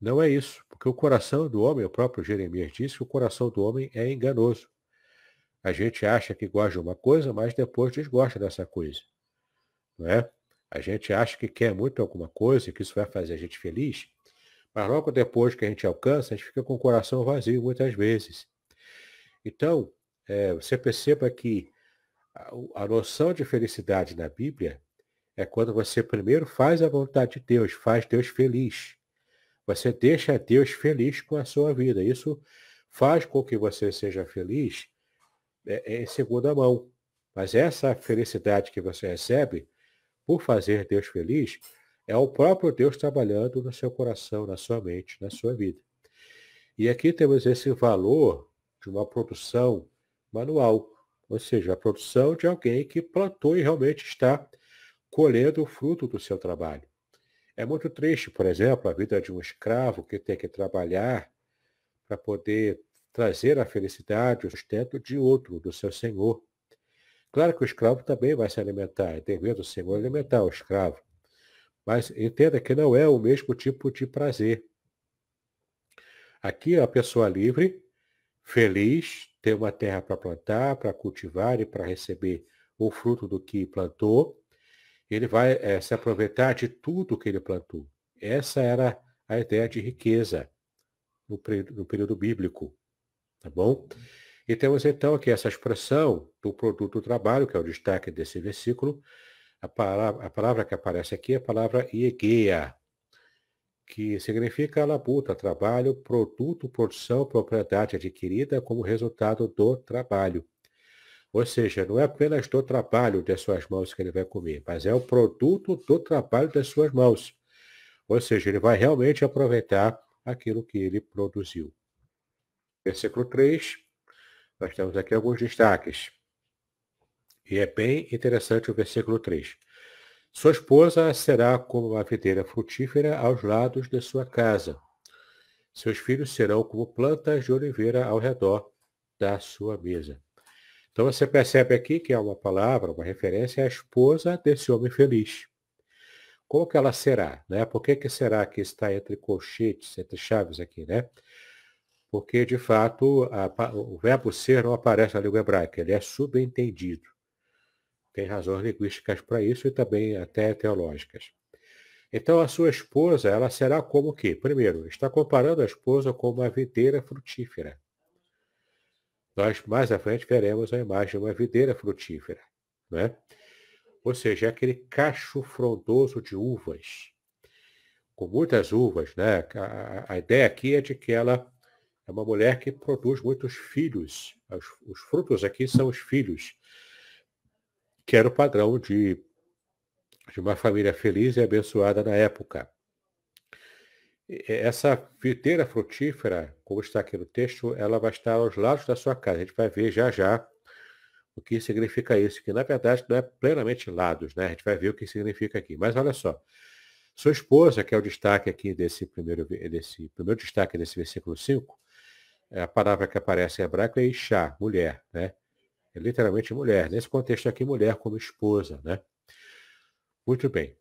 Speaker 1: Não é isso, porque o coração do homem, o próprio Jeremias disse que o coração do homem é enganoso. A gente acha que gosta de uma coisa, mas depois desgosta dessa coisa. Não é? A gente acha que quer muito alguma coisa, que isso vai fazer a gente feliz, mas logo depois que a gente alcança, a gente fica com o coração vazio muitas vezes. Então, é, você perceba que a, a noção de felicidade na Bíblia é quando você primeiro faz a vontade de Deus, faz Deus feliz. Você deixa Deus feliz com a sua vida. Isso faz com que você seja feliz é, é em segunda mão. Mas essa felicidade que você recebe por fazer Deus feliz é o próprio Deus trabalhando no seu coração, na sua mente, na sua vida. E aqui temos esse valor de uma produção manual, ou seja, a produção de alguém que plantou e realmente está colhendo o fruto do seu trabalho. É muito triste, por exemplo, a vida de um escravo que tem que trabalhar para poder trazer a felicidade, o sustento de outro, do seu senhor. Claro que o escravo também vai se alimentar, é dever do senhor alimentar o escravo. Mas entenda que não é o mesmo tipo de prazer. Aqui é a pessoa livre, feliz, tem uma terra para plantar, para cultivar e para receber o fruto do que plantou. Ele vai é, se aproveitar de tudo que ele plantou. Essa era a ideia de riqueza no, período, no período bíblico. Tá bom? E temos então aqui essa expressão do produto do trabalho, que é o destaque desse versículo, a palavra, a palavra que aparece aqui é a palavra iegeia, que significa labuta, trabalho, produto, produção, propriedade adquirida como resultado do trabalho. Ou seja, não é apenas do trabalho das suas mãos que ele vai comer, mas é o produto do trabalho das suas mãos. Ou seja, ele vai realmente aproveitar aquilo que ele produziu. Versículo 3, nós temos aqui alguns destaques. E é bem interessante o versículo 3. Sua esposa será como uma videira frutífera aos lados de sua casa. Seus filhos serão como plantas de oliveira ao redor da sua mesa. Então você percebe aqui que é uma palavra, uma referência à esposa desse homem feliz. Como que ela será? Né? Por que, que será que está entre colchetes, entre chaves aqui, né? Porque, de fato, a, o verbo ser não aparece na língua hebraica, ele é subentendido tem razões linguísticas para isso e também até teológicas. Então a sua esposa, ela será como que? Primeiro, está comparando a esposa com uma videira frutífera. Nós mais à frente veremos a imagem de uma videira frutífera, né? Ou seja, é aquele cacho frondoso de uvas, com muitas uvas, né? A, a, ideia aqui é de que ela é uma mulher que produz muitos filhos. Os, os frutos aqui são os filhos que era o padrão de, de uma família feliz e abençoada na época. Essa videira frutífera, como está aqui no texto, ela vai estar aos lados da sua casa. A gente vai ver já já o que significa isso, que na verdade não é plenamente lados, né? A gente vai ver o que significa aqui. Mas olha só, sua esposa, que é o destaque aqui desse primeiro, desse primeiro destaque desse versículo 5, é a palavra que aparece em hebraico é Ixá, mulher, né? É literalmente mulher. Nesse contexto aqui, mulher como esposa, né? Muito bem.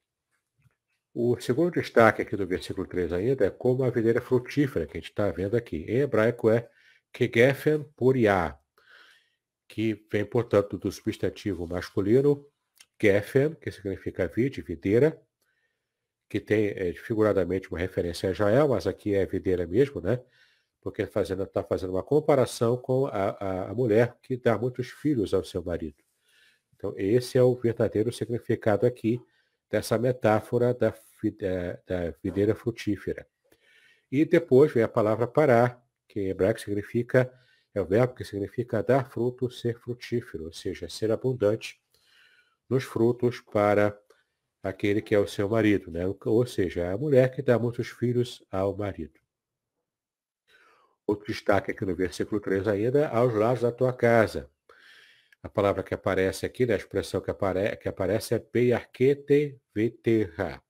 Speaker 1: O segundo destaque aqui do versículo 3 ainda é como a videira frutífera, que a gente está vendo aqui. Em hebraico é kegefen puriá, que vem, portanto, do substantivo masculino gefen, que significa vide, videira, que tem é, figuradamente uma referência a Israel, mas aqui é videira mesmo, né? porque está fazendo, está fazendo uma comparação com a, a, a, mulher que dá muitos filhos ao seu marido. Então, esse é o verdadeiro significado aqui dessa metáfora da, da, é, da videira frutífera. E depois vem a palavra parar, que em hebraico significa, é o verbo que significa dar fruto, ser frutífero, ou seja, ser abundante nos frutos para aquele que é o seu marido, né? ou seja, é a mulher que dá muitos filhos ao marido. Outro destaque aqui no versículo 3 ainda, aos lados da tua casa. A palavra que aparece aqui, né, a expressão que, apare que aparece é peiarquete veterra.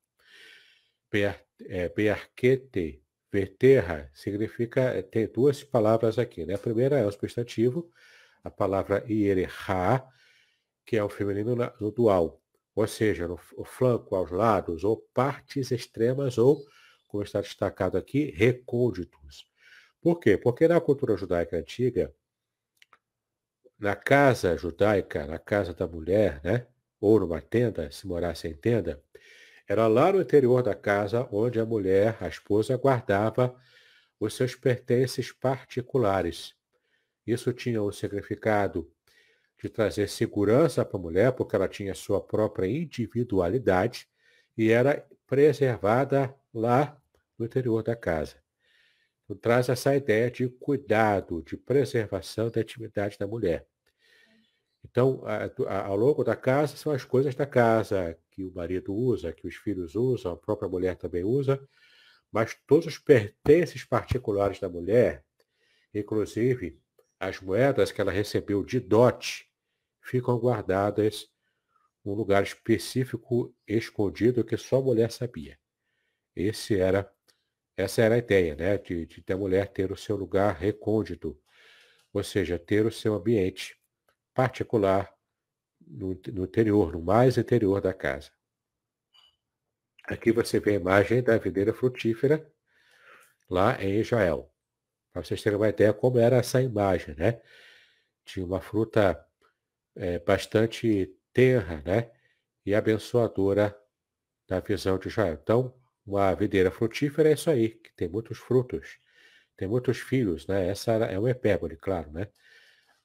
Speaker 1: Peiarquete é, veterra significa, é, tem duas palavras aqui, né? A primeira é o substantivo, a palavra ierha, que é o feminino no dual, ou seja, no, o flanco, aos lados, ou partes extremas, ou, como está destacado aqui, recônditos. Por quê? Porque na cultura judaica antiga, na casa judaica, na casa da mulher, né? ou numa tenda, se morasse em tenda, era lá no interior da casa onde a mulher, a esposa, guardava os seus pertences particulares. Isso tinha o significado de trazer segurança para a mulher, porque ela tinha sua própria individualidade e era preservada lá no interior da casa traz essa ideia de cuidado, de preservação da intimidade da mulher. Então, ao longo da casa, são as coisas da casa que o marido usa, que os filhos usam, a própria mulher também usa, mas todos os pertences particulares da mulher, inclusive as moedas que ela recebeu de dote, ficam guardadas num lugar específico, escondido, que só a mulher sabia. Esse era essa era a ideia, né? De, de a mulher ter o seu lugar recôndito, ou seja, ter o seu ambiente particular no, no interior, no mais interior da casa. Aqui você vê a imagem da videira frutífera lá em Israel. Para vocês terem uma ideia como era essa imagem, né? Tinha uma fruta é, bastante tenra, né? E abençoadora da visão de Israel. Então, uma videira frutífera é isso aí, que tem muitos frutos, tem muitos filhos, né? Essa é uma hipérbole, claro, né?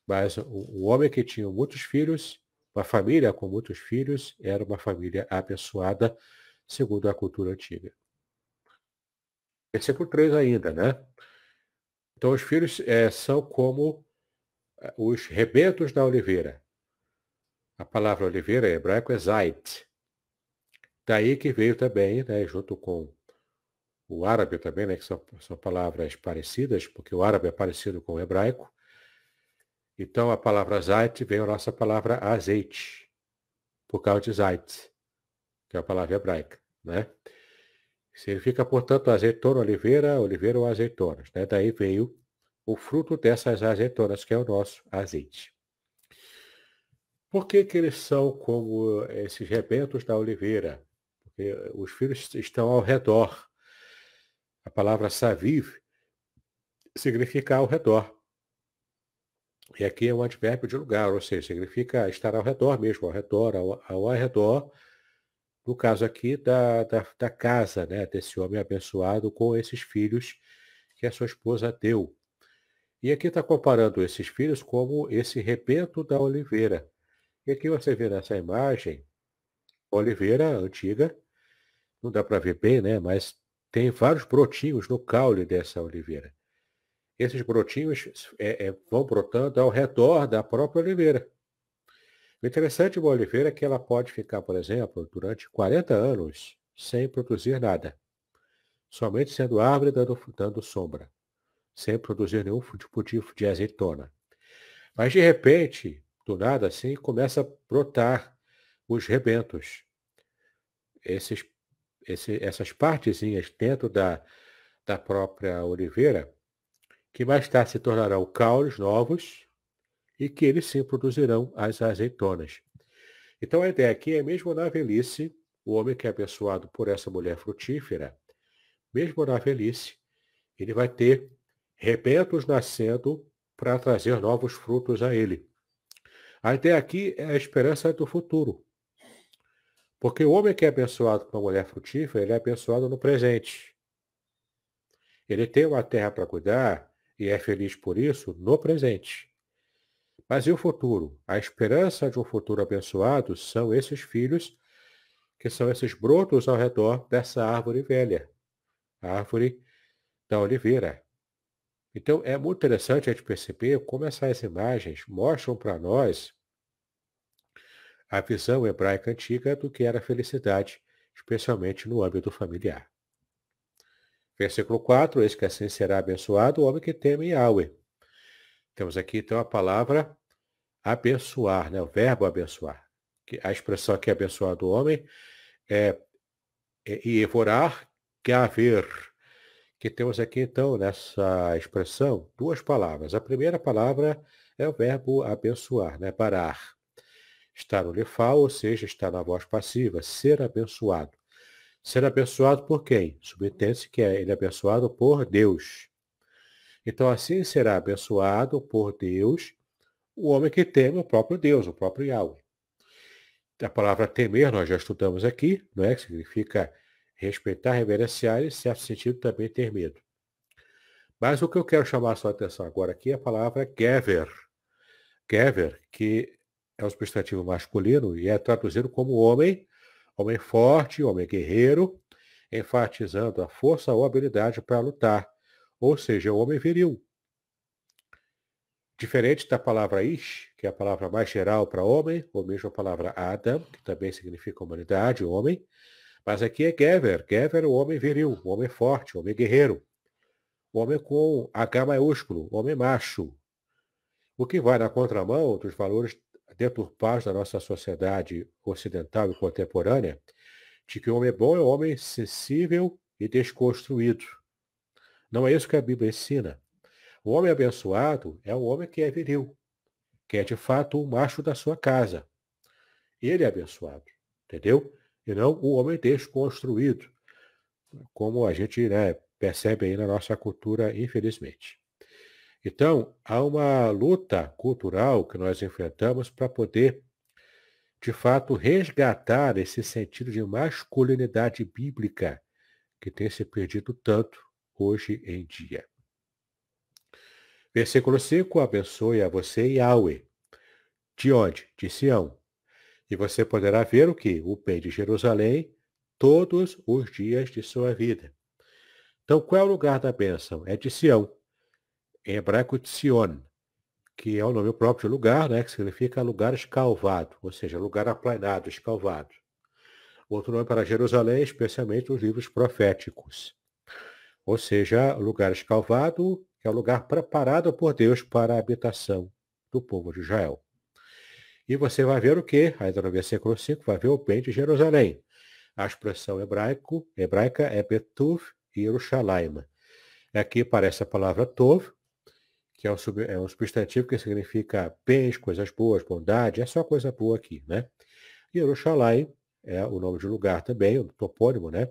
Speaker 1: Mas o homem que tinha muitos filhos, uma família com muitos filhos, era uma família abençoada, segundo a cultura antiga. Versículo 3 ainda, né? Então os filhos é, são como é, os rebentos da oliveira. A palavra oliveira em hebraico é zait, Daí que veio também, né, junto com o árabe também, né, que são, são palavras parecidas, porque o árabe é parecido com o hebraico. Então a palavra zait veio a nossa palavra azeite, por causa de zait, que é a palavra hebraica. Né? Significa, portanto, azeitona, oliveira, oliveira ou azeitonas. Né? Daí veio o fruto dessas azeitonas, que é o nosso azeite. Por que, que eles são como eh, esses rebentos da oliveira? porque os filhos estão ao redor. A palavra saviv significa ao redor. E aqui é um advérbio de lugar, ou seja, significa estar ao redor mesmo, ao redor, ao, ao redor, no caso aqui da, da, da, casa, né, desse homem abençoado com esses filhos que a sua esposa deu. E aqui está comparando esses filhos como esse rebento da oliveira. E aqui você vê nessa imagem, oliveira antiga, não dá para ver bem, né? Mas tem vários brotinhos no caule dessa oliveira. Esses brotinhos é, é, vão brotando ao redor da própria oliveira. O interessante de uma oliveira é que ela pode ficar, por exemplo, durante 40 anos sem produzir nada, somente sendo árvore dando, dando sombra, sem produzir nenhum tipo de azeitona. Mas de repente, do nada assim, começa a brotar os rebentos. Esses esse, essas partezinhas dentro da, da própria oliveira, que mais tarde se tornarão caules novos e que eles sim produzirão as azeitonas. Então a ideia aqui é mesmo na velhice, o homem que é abençoado por essa mulher frutífera, mesmo na velhice, ele vai ter rebentos nascendo para trazer novos frutos a ele. A ideia aqui é a esperança do futuro. Porque o homem que é abençoado com uma mulher frutífera, ele é abençoado no presente. Ele tem uma terra para cuidar e é feliz por isso no presente. Mas e o futuro? A esperança de um futuro abençoado são esses filhos, que são esses brotos ao redor dessa árvore velha, a árvore da oliveira. Então é muito interessante a gente perceber como essas imagens mostram para nós a visão hebraica antiga do que era felicidade, especialmente no âmbito familiar. Versículo 4, eis que assim será abençoado o homem que teme Yahweh. Temos aqui então a palavra abençoar, né? o verbo abençoar. Que a expressão aqui é abençoar do homem é, é que Gaver, que temos aqui então nessa expressão duas palavras. A primeira palavra é o verbo abençoar, né? parar. Está no lefal, ou seja, está na voz passiva, ser abençoado. Ser abençoado por quem? Subentende-se que é, ele é abençoado por Deus. Então, assim será abençoado por Deus o homem que teme o próprio Deus, o próprio Yahweh. A palavra temer, nós já estudamos aqui, não é? que significa respeitar, reverenciar e, em certo sentido, também ter medo. Mas o que eu quero chamar a sua atenção agora aqui é a palavra Gever. Gever, que é o substantivo masculino e é traduzido como homem, homem forte, homem guerreiro, enfatizando a força ou habilidade para lutar, ou seja, o homem viril. Diferente da palavra Ish, que é a palavra mais geral para homem, ou mesmo a palavra Adam, que também significa humanidade, homem, mas aqui é Gever. Gever é o homem viril, o homem forte, o homem guerreiro, o homem com H maiúsculo, o homem macho, o que vai na contramão dos valores deturpados da nossa sociedade ocidental e contemporânea, de que o homem é bom é um homem sensível e desconstruído. Não é isso que a Bíblia ensina. O homem abençoado é o homem que é viril, que é de fato o macho da sua casa. Ele é abençoado, entendeu? E não o homem desconstruído, como a gente né, percebe aí na nossa cultura, infelizmente. Então, há uma luta cultural que nós enfrentamos para poder, de fato, resgatar esse sentido de masculinidade bíblica que tem se perdido tanto hoje em dia. Versículo 5: Abençoe a você, Yahweh. De onde? De Sião. E você poderá ver o que? O bem de Jerusalém todos os dias de sua vida. Então, qual é o lugar da bênção? É de Sião em hebraico Tzion, que é o nome próprio do lugar, né, que significa lugar escalvado, ou seja, lugar aplanado, escalvado. Outro nome para Jerusalém, especialmente os livros proféticos. Ou seja, lugar escalvado, que é o lugar preparado por Deus para a habitação do povo de Israel. E você vai ver o que? Ainda no versículo 5, vai ver o bem de Jerusalém. A expressão hebraico, hebraica é Betuv e Yerushalayim. Aqui aparece a palavra Tov, que é um sub, é substantivo que significa bens, coisas boas, bondade, é só coisa boa aqui, né? E Yerushalayim é o nome de lugar também, o topônimo, né?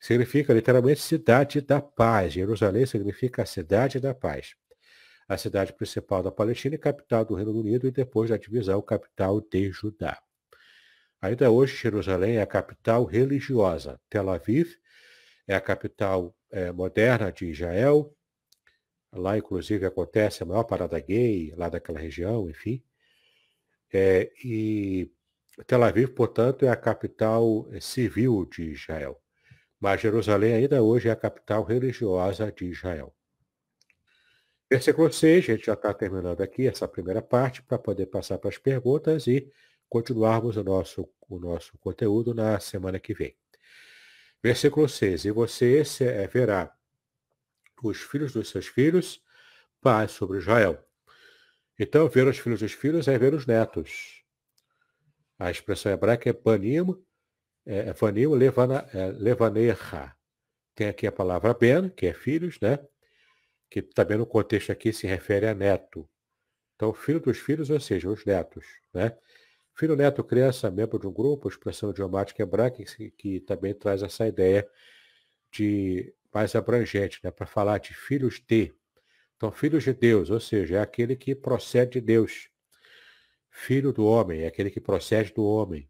Speaker 1: Significa literalmente cidade da paz. Jerusalém significa a cidade da paz. A cidade principal da Palestina e capital do Reino Unido e depois da divisão capital de Judá. Ainda hoje, Jerusalém é a capital religiosa. Tel Aviv é a capital é, moderna de Israel. Lá, inclusive, acontece a maior parada gay lá daquela região, enfim. É, e Tel Aviv, portanto, é a capital eh, civil de Israel. Mas Jerusalém ainda hoje é a capital religiosa de Israel. Versículo 6, a gente já está terminando aqui essa primeira parte para poder passar para as perguntas e continuarmos o nosso, o nosso conteúdo na semana que vem. Versículo 6, e você eh, verá os filhos dos seus filhos, paz sobre Israel. Então, ver os filhos dos filhos é ver os netos. A expressão hebraica é panim, é, panim é levaneha. É, Tem aqui a palavra ben, que é filhos, né? Que também no contexto aqui se refere a neto. Então, filho dos filhos, ou seja, os netos, né? Filho, neto, criança, membro de um grupo, expressão idiomática hebraica que, que também traz essa ideia de mais abrangente, né? para falar de filhos de. Então, filhos de Deus, ou seja, é aquele que procede de Deus. Filho do homem, é aquele que procede do homem.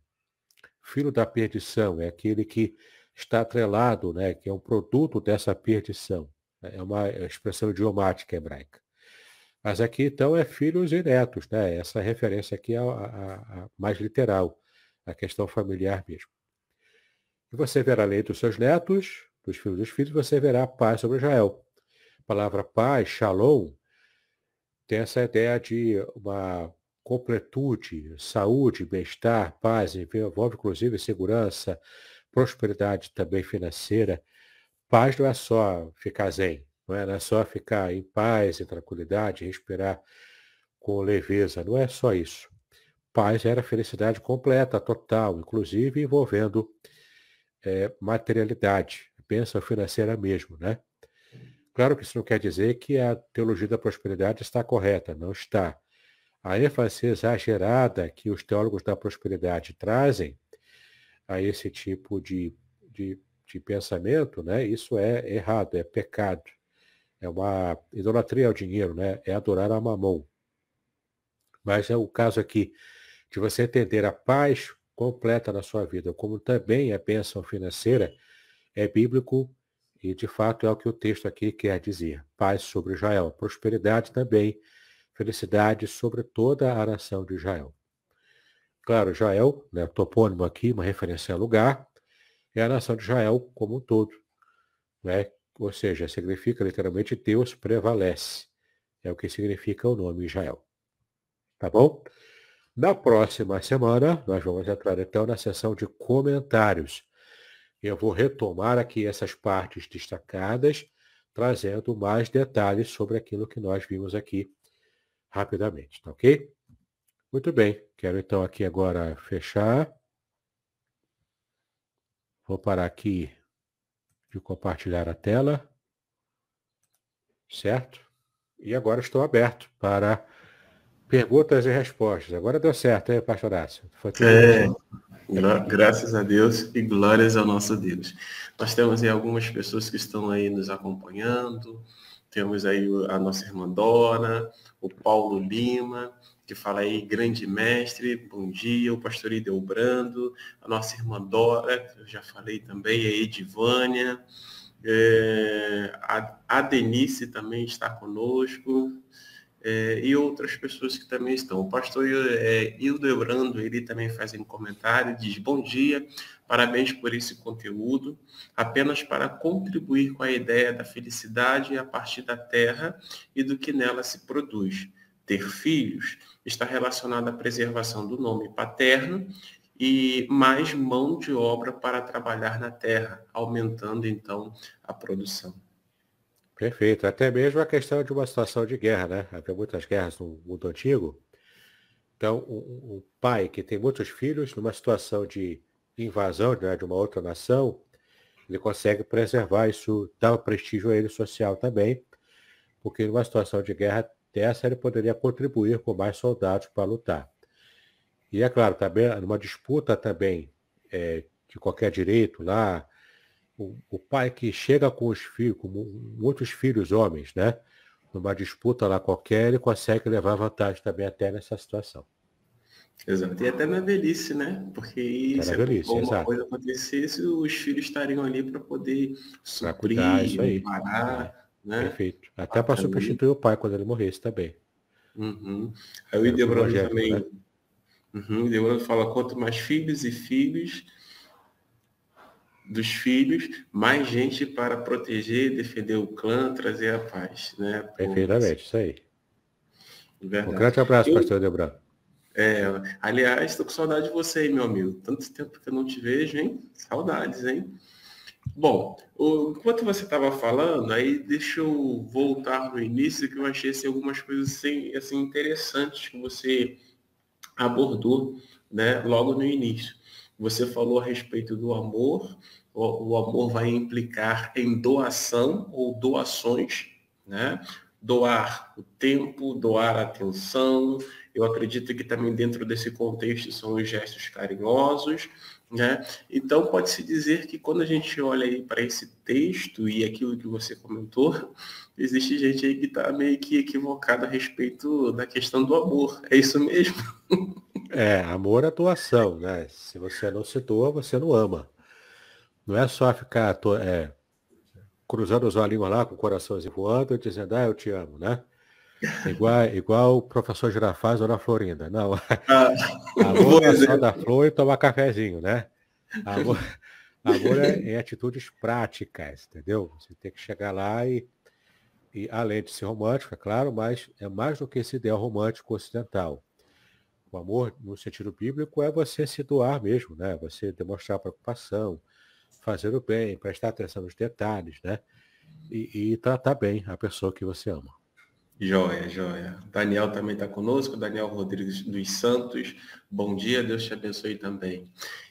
Speaker 1: Filho da perdição, é aquele que está atrelado, né? que é um produto dessa perdição. É uma expressão idiomática hebraica. Mas aqui, então, é filhos e netos, né? Essa referência aqui é a, a, a mais literal, a questão familiar mesmo. E você verá a lei dos seus netos, os filhos dos filhos você verá paz sobre Israel. A palavra paz, shalom, tem essa ideia de uma completude, saúde, bem-estar, paz, envolve inclusive segurança, prosperidade também financeira. Paz não é só ficar zen, não é, não é só ficar em paz, em tranquilidade, respirar com leveza, não é só isso. Paz era felicidade completa, total, inclusive envolvendo é, materialidade, recompensa financeira mesmo, né? Claro que isso não quer dizer que a teologia da prosperidade está correta, não está. A ênfase exagerada que os teólogos da prosperidade trazem a esse tipo de, de, de pensamento, né? Isso é errado, é pecado. É uma idolatria ao dinheiro, né? É adorar a mamão. Mas é o caso aqui de você entender a paz completa na sua vida, como também a é bênção financeira, é bíblico e de fato é o que o texto aqui quer dizer. Paz sobre Israel, prosperidade também, felicidade sobre toda a nação de Israel. Claro, Israel, né, topônimo aqui, uma referência a lugar, é a nação de Israel como um todo. Né? Ou seja, significa literalmente Deus prevalece. É o que significa o nome Israel. Tá bom? Na próxima semana, nós vamos entrar então na sessão de comentários. Eu vou retomar aqui essas partes destacadas, trazendo mais detalhes sobre aquilo que nós vimos aqui rapidamente, tá ok? Muito bem, quero então aqui agora fechar. Vou parar aqui de compartilhar a tela, certo? E agora estou aberto para Perguntas e respostas. Agora deu certo, hein, pastor Horácio? é,
Speaker 2: gra graças a Deus e glórias ao nosso Deus. Nós temos aí algumas pessoas que estão aí nos acompanhando. Temos aí a nossa irmã Dora, o Paulo Lima, que fala aí, grande mestre, bom dia, o pastor Brando, a nossa irmã Dora, eu já falei também, a Edivânia, é, a, a Denise também está conosco, é, e outras pessoas que também estão. O pastor é, Eurando, ele também faz um comentário, diz, bom dia, parabéns por esse conteúdo, apenas para contribuir com a ideia da felicidade a partir da terra e do que nela se produz. Ter filhos está relacionado à preservação do nome paterno e mais mão de obra para trabalhar na terra, aumentando então a produção.
Speaker 1: Perfeito. Até mesmo a questão de uma situação de guerra, né? Havia muitas guerras no mundo antigo. Então, um, um pai que tem muitos filhos, numa situação de invasão né, de uma outra nação, ele consegue preservar isso, dar um prestígio a ele social também, porque numa situação de guerra dessa ele poderia contribuir com mais soldados para lutar. E é claro, também numa disputa também é, de qualquer direito lá, o, o pai que chega com os filhos, com muitos filhos homens, né? Numa disputa lá qualquer, ele consegue levar vantagem também até nessa situação. Exato. E
Speaker 2: até na velhice, né? Porque se velhice, alguma coisa acontecesse, os filhos estariam ali para poder
Speaker 1: suprir, pra parar, é. né? Perfeito. Até para substituir o pai quando ele morresse também.
Speaker 2: Uhum. Aí o Idebrando também. Né? Uhum, o Idebrando fala, quanto mais filhos e filhos, dos filhos, mais gente para proteger, defender o clã, trazer a paz. Né?
Speaker 1: Perfeitamente, isso aí. Verdade. Um grande abraço, eu... pastor Debran.
Speaker 2: É, aliás, estou com saudade de você aí, meu amigo. Tanto tempo que eu não te vejo, hein? Saudades, hein? Bom, o... enquanto você estava falando, aí deixa eu voltar no início, que eu achei assim, algumas coisas assim, assim, interessantes que você abordou né, logo no início. Você falou a respeito do amor, o, o amor vai implicar em doação ou doações, né? Doar o tempo, doar a atenção. Eu acredito que também dentro desse contexto são os gestos carinhosos, né? Então, pode-se dizer que quando a gente olha para esse texto e aquilo que você comentou, existe gente aí que está meio que equivocada a respeito da questão do amor. É isso mesmo?
Speaker 1: É, amor é doação, né? Se você não se doa, você não ama. Não é só ficar é, cruzando os olhinhos lá com o coraçãozinho voando e dizendo, ah, eu te amo, né? *laughs* Igual, igual o professor Girafaz ou na Florinda. Não. Ah, *laughs* amor é só da flor e tomar cafezinho, né? Amor, *laughs* amor é, em é atitudes práticas, entendeu? Você tem que chegar lá e, e, além de ser romântico, é claro, mas é mais do que esse ideal romântico ocidental. O amor, no sentido bíblico, é você se doar mesmo, né? Você demonstrar preocupação, fazer o bem, prestar atenção nos detalhes, né? E, e tratar bem a pessoa que você ama.
Speaker 2: Joia, joia. Daniel também está conosco, Daniel Rodrigues dos Santos. Bom dia, Deus te abençoe também.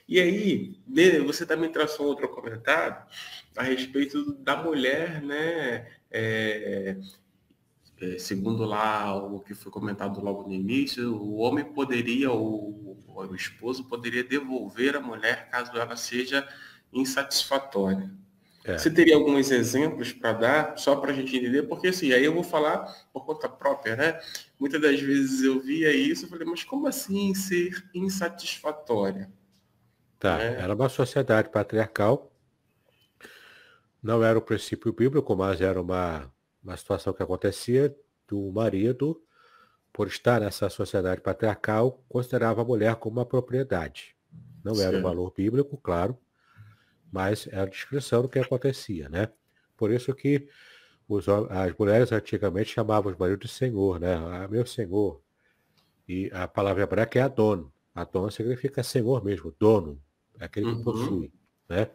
Speaker 2: E aí, você também traçou um outro comentário a respeito da mulher, né? É, é, segundo lá o que foi comentado logo no início, o homem poderia, o o esposo poderia devolver a mulher caso ela seja insatisfatória. É. Você teria alguns exemplos para dar, só para a gente entender? Porque assim, aí eu vou falar por conta própria, né? Muitas das vezes eu via isso e falei, mas como assim ser insatisfatória?
Speaker 1: Tá, é. era uma sociedade patriarcal, não era o princípio bíblico, mas era uma, uma situação que acontecia do marido, por estar nessa sociedade patriarcal, considerava a mulher como uma propriedade. Não Sim. era um valor bíblico, claro, mas é a descrição do que acontecia, né? Por isso que os, as mulheres antigamente chamavam os maridos de senhor, né? Ah, meu senhor. E a palavra hebraica é adono. Adono significa senhor mesmo, dono, é aquele que uhum. possui, né?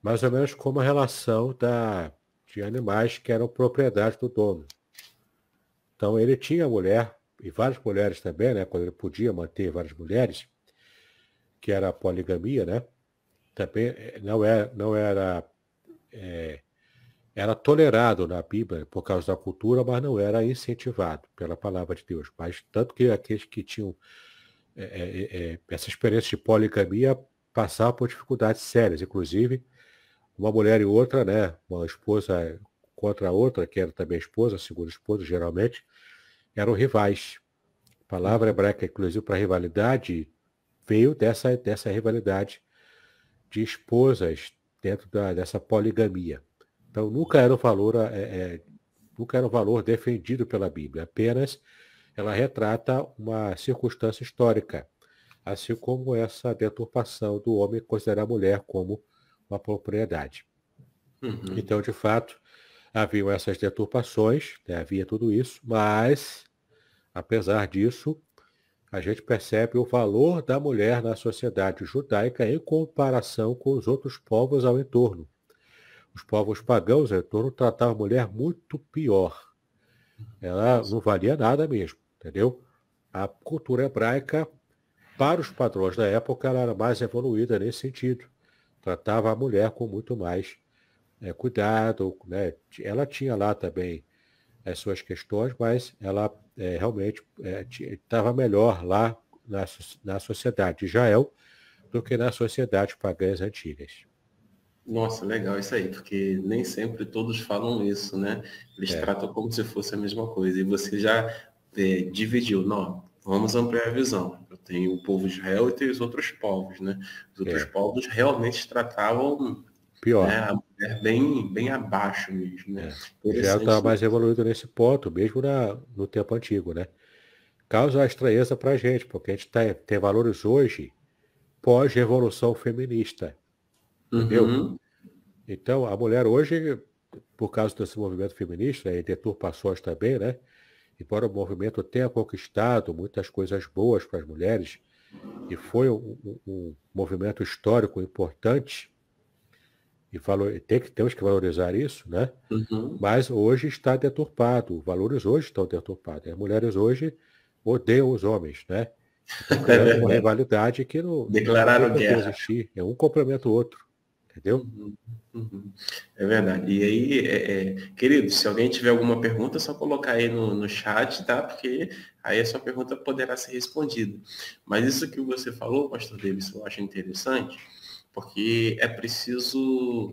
Speaker 1: Mais ou menos como a relação da, de animais que eram propriedade do dono. Então ele tinha mulher, e várias mulheres também, né? Quando ele podia manter várias mulheres, que era a poligamia, né? também eh, é, não era, não era, é, era tolerado na Bíblia por causa da cultura, mas não era incentivado pela palavra de Deus. Mas tanto que aqueles que tinham é, é, essa experiência de poligamia passavam por dificuldades sérias, inclusive uma mulher e outra, né, uma esposa contra a outra, que era também esposa, segunda esposa, geralmente, eram rivais. A palavra uhum. hebraica, inclusive, para rivalidade, veio dessa, dessa rivalidade de esposas dentro da, dessa poligamia. Então nunca era um valor, é, é, nunca era um valor defendido pela Bíblia, apenas ela retrata uma circunstância histórica, assim como essa deturpação do homem considerar a mulher como uma propriedade. Uhum. Então, de fato, haviam essas deturpações, né? havia tudo isso, mas, apesar disso, a gente percebe o valor da mulher na sociedade judaica em comparação com os outros povos ao entorno. Os povos pagãos ao entorno tratavam a mulher muito pior. Ela não valia nada mesmo, entendeu? A cultura hebraica, para os padrões da época, ela era mais evoluída nesse sentido. Tratava a mulher com muito mais é, cuidado. Né? Ela tinha lá também as suas questões, mas ela é, realmente estava é, melhor lá na, na sociedade de Israel do que na sociedade pagãs antigas.
Speaker 2: Nossa, legal isso aí, porque nem sempre todos falam isso, né? Eles é. tratam como se fosse a mesma coisa. E você já é, dividiu, não, vamos ampliar a visão. Eu tenho o povo de Israel e tenho os outros povos, né? Os outros é. povos realmente tratavam Pior. Né, é bem, bem abaixo mesmo. Né? É. Já está mais evoluído
Speaker 1: nesse ponto, mesmo na, no tempo antigo, né? Causa estranheza para a gente, porque a gente tá, tem valores hoje pós-revolução feminista.
Speaker 2: Uhum. Entendeu?
Speaker 1: Então, a mulher hoje, por causa desse movimento feminista e deturpações também, né? Embora o movimento tenha conquistado muitas coisas boas para as mulheres, e foi um, um, um movimento histórico importante, e valor, tem que, temos que valorizar isso, né? Uhum. Mas hoje está deturpado, valores hoje estão deturpados. As mulheres hoje odeiam os homens, né? Então, é uma rivalidade que não, Declararam não guerra. existir. É um complemento o outro, entendeu?
Speaker 2: Uhum. Uhum. É verdade. E aí, é, é, querido, se alguém tiver alguma pergunta, é só colocar aí no, no chat, tá? Porque aí a sua pergunta poderá ser respondida. Mas isso que você falou, pastor Davis, eu acho interessante porque é preciso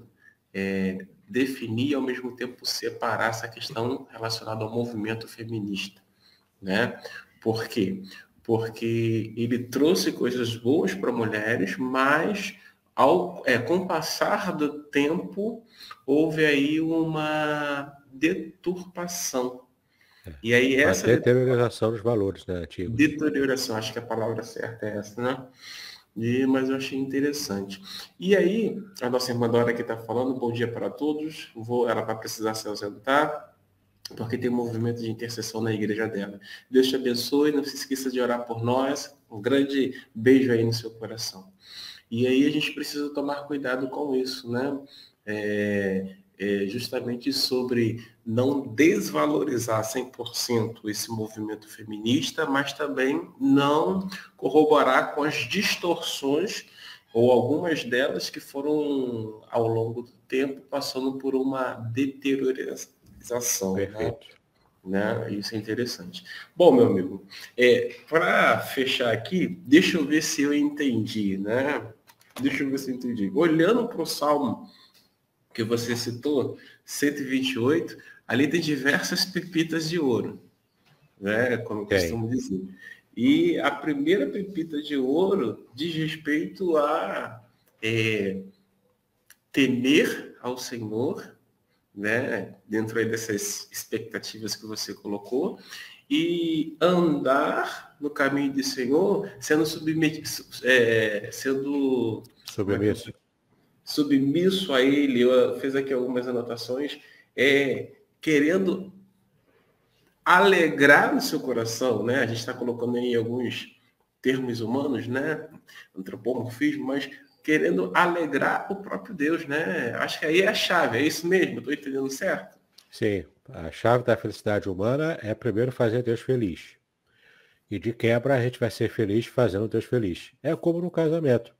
Speaker 2: é, definir e ao mesmo tempo separar essa questão relacionada ao movimento feminista, né? Por quê? Porque ele trouxe coisas boas para mulheres, mas ao, é, com o passar do tempo houve aí uma deturpação. É. E aí essa a
Speaker 1: deterioração dos valores, né, antigos? Deterioração,
Speaker 2: acho que a palavra certa é essa, né? E, mas eu achei interessante. E aí, a nossa irmã Dora que está falando, bom dia para todos. Vou, ela vai precisar se ausentar, porque tem um movimento de intercessão na igreja dela. Deus te abençoe, não se esqueça de orar por nós. Um grande beijo aí no seu coração. E aí a gente precisa tomar cuidado com isso, né? É, é justamente sobre não desvalorizar 100% esse movimento feminista, mas também não corroborar com as distorções ou algumas delas que foram ao longo do tempo passando por uma deteriorização. Né? Perfeito. Né? né? Isso é interessante. Bom, meu amigo, é, para fechar aqui, deixa eu ver se eu entendi, né? Deixa eu ver se eu entendi. Olhando para o Salmo que você citou, 128, ali tem diversas pepitas de ouro, né? como eu costumo é. dizer. E a primeira pepita de ouro diz respeito a é, temer ao Senhor, né? dentro aí dessas expectativas que você colocou, e andar no caminho do Senhor sendo submetido, é, sendo
Speaker 1: submisso.
Speaker 2: submisso a Ele. Eu fiz aqui algumas anotações. É, querendo alegrar o seu coração, né? A gente está colocando aí alguns termos humanos, né? Antropomorfismo, mas querendo alegrar o próprio Deus, né? Acho que aí é a chave, é isso mesmo, estou entendendo certo?
Speaker 1: Sim, a chave da felicidade humana é primeiro fazer Deus feliz. E de quebra a gente vai ser feliz fazendo Deus feliz. É como no casamento.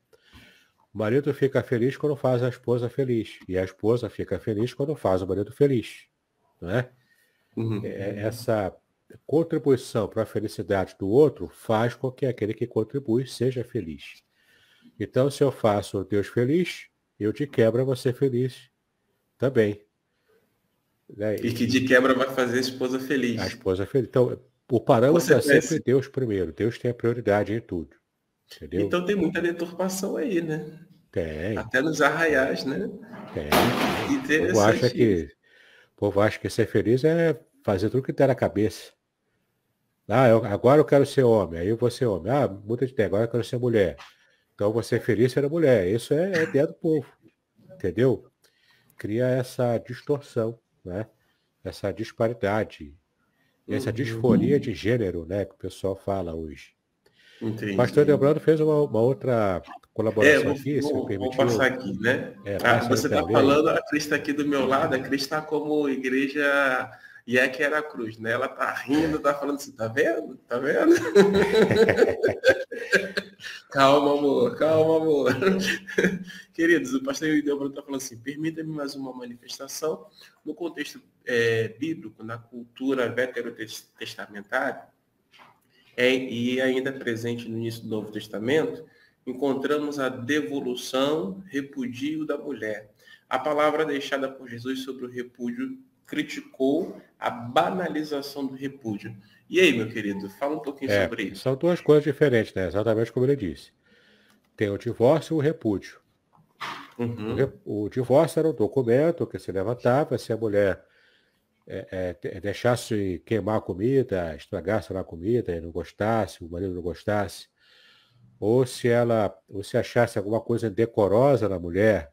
Speaker 1: O marido fica feliz quando faz a esposa feliz. E a esposa fica feliz quando faz o marido feliz. Né? Uhum. É, é, essa contribuição para a felicidade do outro faz com que aquele que contribui seja feliz. Então, se eu faço Deus feliz, eu de quebra vou ser feliz também.
Speaker 2: Né? E que de quebra vai fazer a esposa feliz. A esposa é feliz.
Speaker 1: Então, o parâmetro é sempre Deus primeiro. Deus tem a prioridade em tudo. Entendeu? Então
Speaker 2: tem muita deturpação aí, né?
Speaker 1: Tem. Até
Speaker 2: nos arraiais, né?
Speaker 1: Tem. Eu acho que o povo acha que ser feliz é fazer tudo que der na cabeça. Ah, eu, agora eu quero ser homem, aí eu vou ser homem. Ah, muda de ideia, agora eu quero ser mulher. Então você é feliz ser mulher. Isso é, é ideia do povo. Entendeu? Cria essa distorção, né? essa disparidade, essa uhum. disforia de gênero né, que o pessoal fala hoje. Entendi. Pastor Delbrando fez uma, uma outra colaboração é, vou, aqui, vou, se me permitir. Vou passar aqui,
Speaker 2: né? É, ah, você está falando, a Cris está aqui do meu lado, a Cris está como igreja e é que era a cruz, né? Ela tá rindo, tá falando assim, tá vendo? Tá vendo? *laughs* calma, amor, calma, amor. Queridos, o pastor Ideobro está falando assim, permita-me mais uma manifestação no contexto é, bíblico, na cultura veterotestamentária, é, e ainda presente no início do Novo Testamento, encontramos a devolução, repudio da mulher. A palavra deixada por Jesus sobre o repúdio criticou a banalização do repúdio. E aí, meu querido, fala um pouquinho é, sobre isso.
Speaker 1: São duas coisas diferentes, né? Exatamente como ele disse. Tem o divórcio e o repúdio. Uhum. O, o divórcio era um documento que se levantava se a mulher é, é, deixasse queimar a comida, estragasse a comida, não gostasse, o marido não gostasse, ou se ela, ou se achasse alguma coisa decorosa na mulher,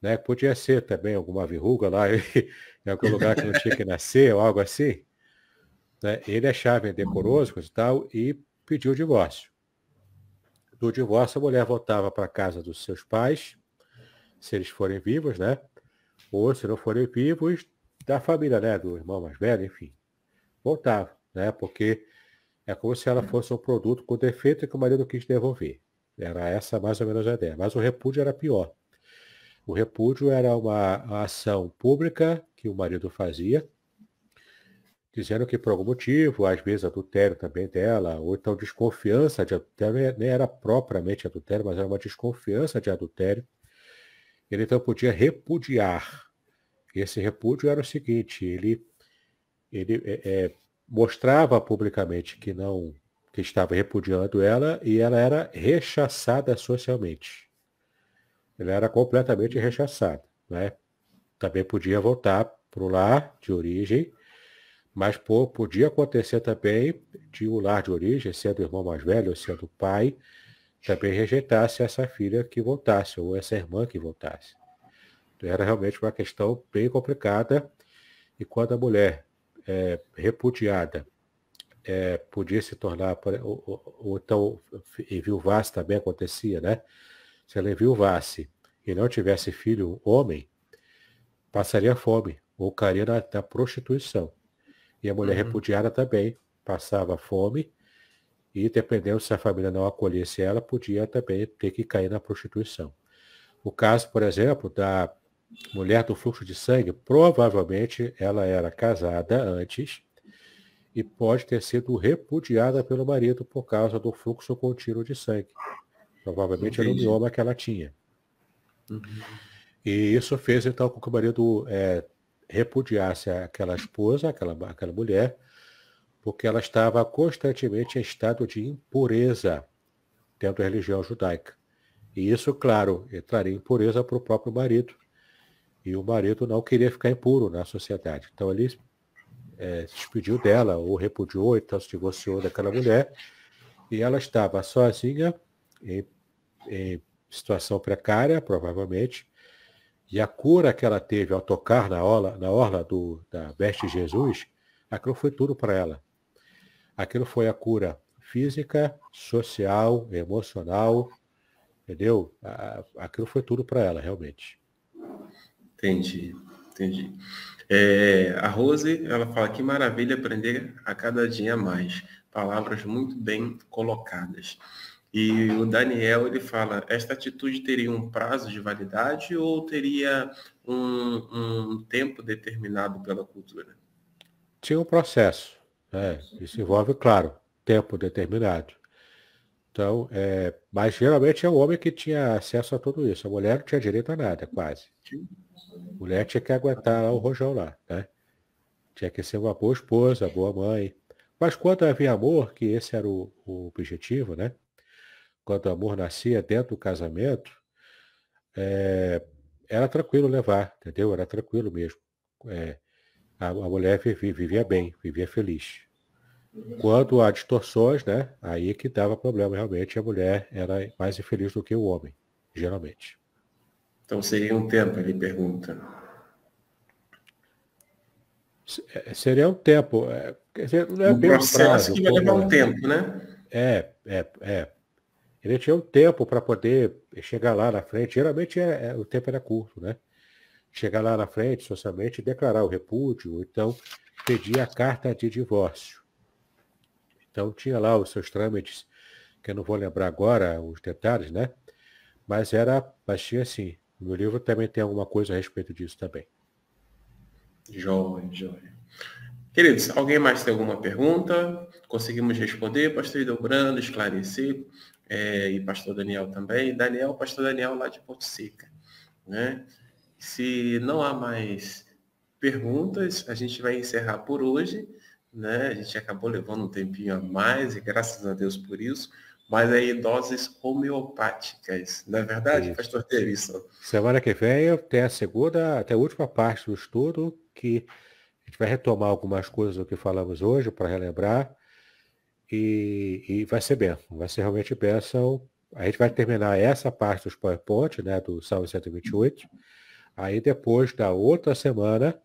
Speaker 1: né? Podia ser também alguma verruga lá *laughs* em algum lugar que não tinha que nascer ou algo assim. Né? Ele achava indecoroso e tal e pediu o divórcio. Do divórcio, a mulher voltava para a casa dos seus pais, se eles forem vivos, né? Ou se não forem vivos, da família, né? Do irmão mais velho, enfim. Voltava, né? Porque é como se ela fosse um produto com defeito que o marido quis devolver. Era essa mais ou menos a ideia. Mas o repúdio era pior. O repúdio era uma ação pública que o marido fazia, dizendo que por algum motivo, às vezes adultério também dela, ou então desconfiança de adultério, nem era propriamente adultério, mas era uma desconfiança de adultério. Ele então podia repudiar esse repúdio era o seguinte, ele, ele é, é, mostrava publicamente que não que estava repudiando ela e ela era rechaçada socialmente. Ela era completamente rechaçada, né? Também podia voltar para o lar de origem, mas pô, podia acontecer também de o um lar de origem, sendo o irmão mais velho, ou sendo o pai, também rejeitasse essa filha que voltasse, ou essa irmã que voltasse. Era realmente uma questão bem complicada. E quando a mulher é, repudiada é, podia se tornar, ou, ou, ou então enviuvasse também acontecia, né? Se ela enviuvasse e não tivesse filho homem, passaria fome, ou caria na, na prostituição. E a mulher uhum. repudiada também passava fome, e dependendo se a família não acolhesse ela, podia também ter que cair na prostituição. O caso, por exemplo, da mulher do fluxo de sangue, provavelmente ela era casada antes e pode ter sido repudiada pelo marido por causa do fluxo contínuo de sangue. Provavelmente era o mioma que ela tinha. Uhum. E isso fez então com que o marido é, repudiasse aquela esposa, aquela, aquela mulher, porque ela estava constantemente em estado de impureza dentro da religião judaica. E isso, claro, traria impureza para o próprio marido, e o marido não queria ficar impuro na sociedade. Então ele é, se despediu dela, ou repudiou, então se divorciou daquela mulher, e ela estava sozinha, em, em situação precária, provavelmente, e a cura que ela teve ao tocar na orla, na orla do, da veste de Jesus, aquilo foi tudo para ela. Aquilo foi a cura física, social, emocional, entendeu? Aquilo foi tudo para ela, realmente.
Speaker 2: Entendi, entendi. É, a Rose, ela fala que maravilha aprender a cada dia mais. Palavras muito bem colocadas. E o Daniel, ele fala, esta atitude teria um prazo de validade ou teria um, um tempo determinado pela cultura?
Speaker 1: Tinha um processo. Né? Isso envolve, claro, tempo determinado. Então, é, mas geralmente é o homem que tinha acesso a tudo isso. A mulher não tinha direito a nada, quase. Sim. Mulher tinha que aguentar o rojão lá, né? Tinha que ser uma boa esposa, boa mãe. Mas quando havia amor, que esse era o, o objetivo, né? Quando o amor nascia dentro do casamento, é, era tranquilo levar, entendeu? Era tranquilo mesmo. É, a, a, mulher vivia, vivia bem, vivia feliz. Quando há distorções, né? Aí é que dava problema realmente, a mulher era mais infeliz do que o homem, geralmente. Então seria
Speaker 2: um tempo, ele pergunta.
Speaker 1: É, seria um tempo. É, não é um processo que vai levar um é. tempo, né? É, é, é. Ele tinha um tempo para poder chegar lá na frente. Geralmente é, é, o tempo era curto, né? Chegar lá na frente, socialmente, declarar o repúdio, ou então pedir a carta de divórcio. Então tinha lá os seus trâmites, que eu não vou lembrar agora os detalhes, né? Mas era, mas tinha assim, no livro também tem alguma coisa a respeito disso também. Joia, joia.
Speaker 2: Queridos, alguém mais tem alguma pergunta? Conseguimos responder? Pastor Idobrando, esclarecer, é, e pastor Daniel também. Daniel, pastor Daniel lá de Porto Seca. Né? Se não há mais perguntas, a gente vai encerrar por hoje. Né? A gente acabou levando um tempinho a mais, e graças a Deus por isso mas é doses homeopáticas. Na é verdade, Isso. pastor Terissa?
Speaker 1: Semana que vem eu tenho a segunda, até a última parte do estudo, que a gente vai retomar algumas coisas do que falamos hoje para relembrar. E, e, vai ser bem, vai ser realmente bênção. A gente vai terminar essa parte dos PowerPoint, né, do Salmo 128. Aí depois da outra semana,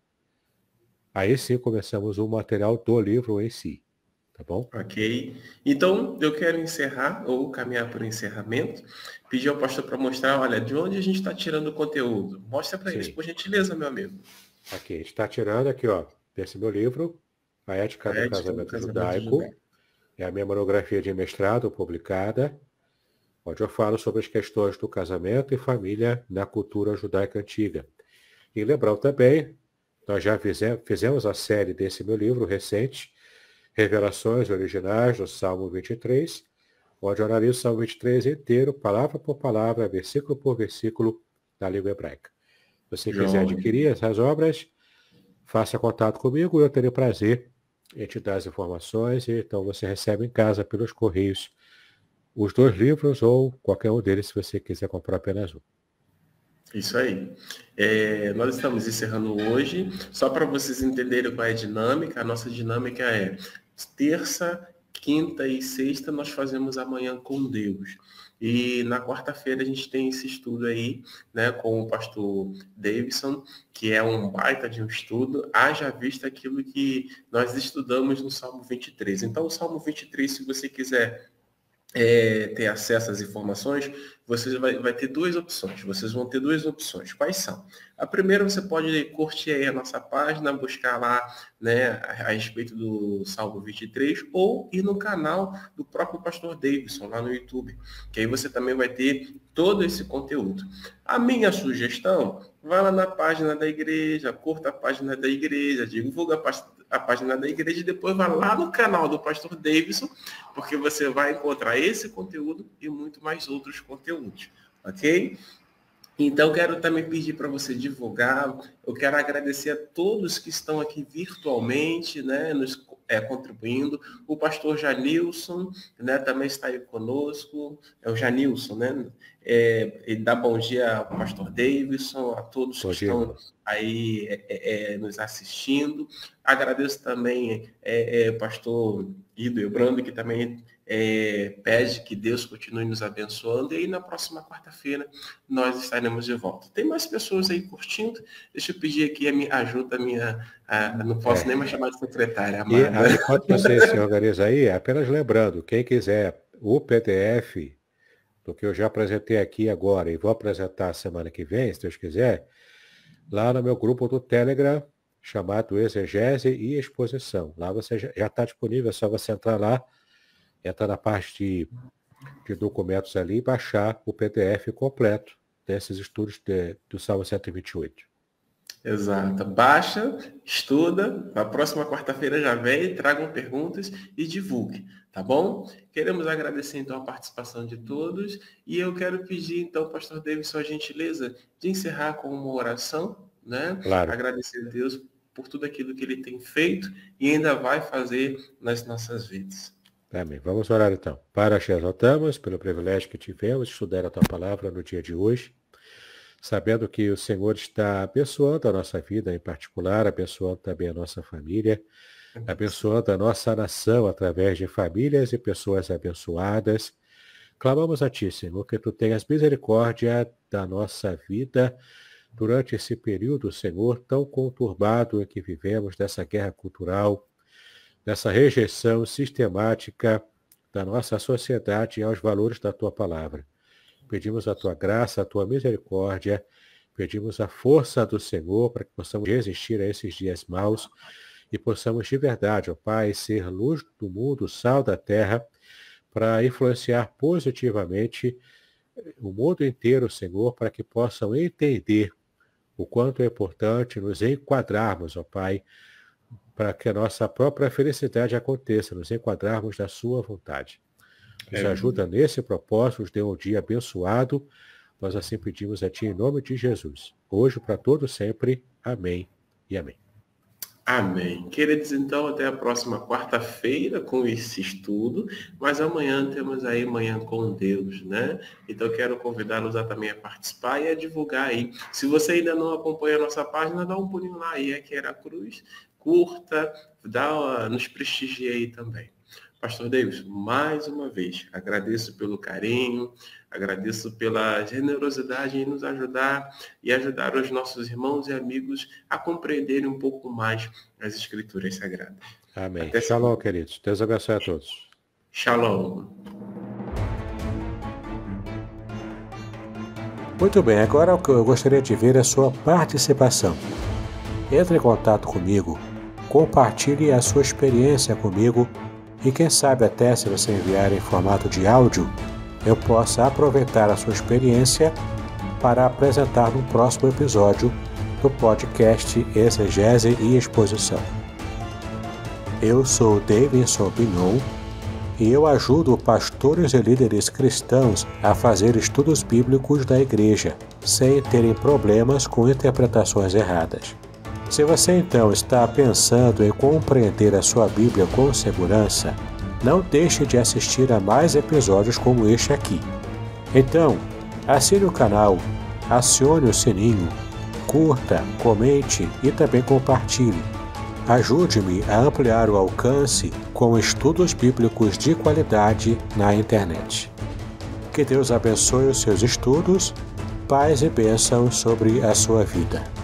Speaker 1: aí sim começamos o material do livro em si. Tá bom?
Speaker 2: Ok. Então, eu quero encerrar ou caminhar para o encerramento. Pedir ao pastor para mostrar, olha, de onde a gente está tirando o conteúdo. Mostra para eles, por gentileza, meu amigo.
Speaker 1: Aqui, a gente está tirando aqui, ó, desse meu livro, A Ética, a do, ética casamento do Casamento Judaico. judaico. É a minha monografia de mestrado publicada, onde eu falo sobre as questões do casamento e família na cultura judaica antiga. E lembrar também, nós já fizemos a série desse meu livro recente, revelações originais do Salmo 23, onde eu analiso o Salmo 23 inteiro, palavra por palavra, versículo por versículo, na língua hebraica. Se você quiser adquirir essas obras, faça contato comigo, eu terei prazer em te dar as informações, e então você recebe em casa pelos correios os dois livros ou qualquer um deles, se você quiser comprar apenas um.
Speaker 2: Isso aí. É, nós estamos encerrando hoje. Só para vocês entenderem qual é a dinâmica, a nossa dinâmica é terça, quinta e sexta nós fazemos amanhã com Deus. E na quarta-feira a gente tem esse estudo aí, né, com o pastor Davidson, que é um baita de um estudo, haja vista aquilo que nós estudamos no Salmo 23. Então, o Salmo 23, se você quiser é, ter acesso às informações, você vai, vai ter duas opções. Vocês vão ter duas opções. Quais são? A primeira, você pode curtir a nossa página, buscar lá né, a, a respeito do Salvo 23, ou ir no canal do próprio Pastor Davidson, lá no YouTube, que aí você também vai ter todo esse conteúdo. A minha sugestão, vai lá na página da igreja, curta a página da igreja, divulga a a página da igreja e depois vá lá no canal do pastor Davidson, porque você vai encontrar esse conteúdo e muito mais outros conteúdos, ok? Então, quero também pedir para você divulgar. Eu quero agradecer a todos que estão aqui virtualmente, né, nos é, contribuindo. O pastor Janilson né, também está aí conosco. É o Janilson, né? É, ele dá bom dia ao pastor Davidson, a todos bom que dia. estão aí é, é, é, nos assistindo. Agradeço também é, o pastor Guido Ebrando, que também é, pede que Deus continue nos abençoando e aí na próxima quarta-feira nós estaremos de volta. Tem mais pessoas aí curtindo, deixa eu pedir aqui a minha ajuda, a minha, a, não posso é. nem mais chamar de secretária. E, a, ah, enquanto você se
Speaker 1: organiza aí, é apenas lembrando, quem quiser o PDF do que eu já apresentei aqui agora e vou apresentar semana que vem, se Deus quiser, lá no meu grupo do Telegram, chamado Exegese e Exposição. Lá você já está disponível, é só você entrar lá entrar é, tá na parte de, de documentos ali e baixar o PDF completo desses estudos de, do Salmo
Speaker 2: 128. Exato. Baixa, estuda, na próxima quarta-feira já vem, tragam perguntas e divulgue, tá bom? Queremos agradecer então a participação de todos e eu quero pedir então, pastor David sua gentileza de encerrar com uma oração, né? Claro. Agradecer a Deus por tudo aquilo que ele tem feito e ainda vai fazer nas nossas vidas.
Speaker 1: Amém. Tá vamos orar então. Para te exaltamos pelo privilégio que tivemos de estudar a tua palavra no dia de hoje, sabendo que o Senhor está abençoando a nossa vida em particular, abençoando também a nossa família, abençoando a nossa nação através de famílias e pessoas abençoadas. Clamamos a Ti, Senhor, que Tu tenhas misericórdia da nossa vida durante esse período, Senhor, tão conturbado em que vivemos, dessa guerra cultural, dessa rejeição sistemática da nossa sociedade aos valores da tua palavra. Pedimos a tua graça, a tua misericórdia, pedimos a força do Senhor para que possamos resistir a esses dias maus e possamos de verdade, ó Pai, ser luz do mundo, sal da terra, para influenciar positivamente o mundo inteiro, Senhor, para que possam entender o quanto é importante nos enquadrarmos, ó Pai, para que a nossa própria felicidade aconteça, nos enquadrarmos na sua vontade. Nos é. ajuda nesse propósito, nos dê um dia abençoado. Nós assim pedimos a Ti em nome de Jesus. Hoje, para todos sempre. Amém
Speaker 2: e amém. Amém. Queridos, então, até a próxima quarta-feira com esse estudo, mas amanhã temos aí Manhã com Deus, né? Então, quero convidá-los a também a participar e a divulgar aí. Se você ainda não acompanha a nossa página, dá um pulinho lá, aí é que era cruz, curta, dá, nos prestigie aí também. Pastor Deus, mais uma vez, agradeço pelo carinho, agradeço pela generosidade em nos ajudar e ajudar os nossos irmãos e amigos a compreenderem um pouco mais as Escrituras Sagradas.
Speaker 1: Amém. Até Shalom, queridos. Deus abençoe a todos.
Speaker 2: Shalom.
Speaker 1: Muito bem, agora eu gostaria de ver é a sua participação. Entre em contato comigo compartilhe a sua experiência comigo e quem sabe até se você enviar em formato de áudio, eu possa aproveitar a sua experiência para apresentar no próximo episódio do podcast Exegese e Exposição. Eu sou Davidson Binon e eu ajudo pastores e líderes cristãos a fazer estudos bíblicos da igreja, sem terem problemas com interpretações erradas. Se você então está pensando em compreender a sua Bíblia com segurança, não deixe de assistir a mais episódios como este aqui. Então, assine o canal, acione o sininho, curta, comente e também compartilhe. Ajude-me a ampliar o alcance com estudos bíblicos de qualidade na internet. Que Deus abençoe os seus estudos, paz e bênção sobre a sua vida.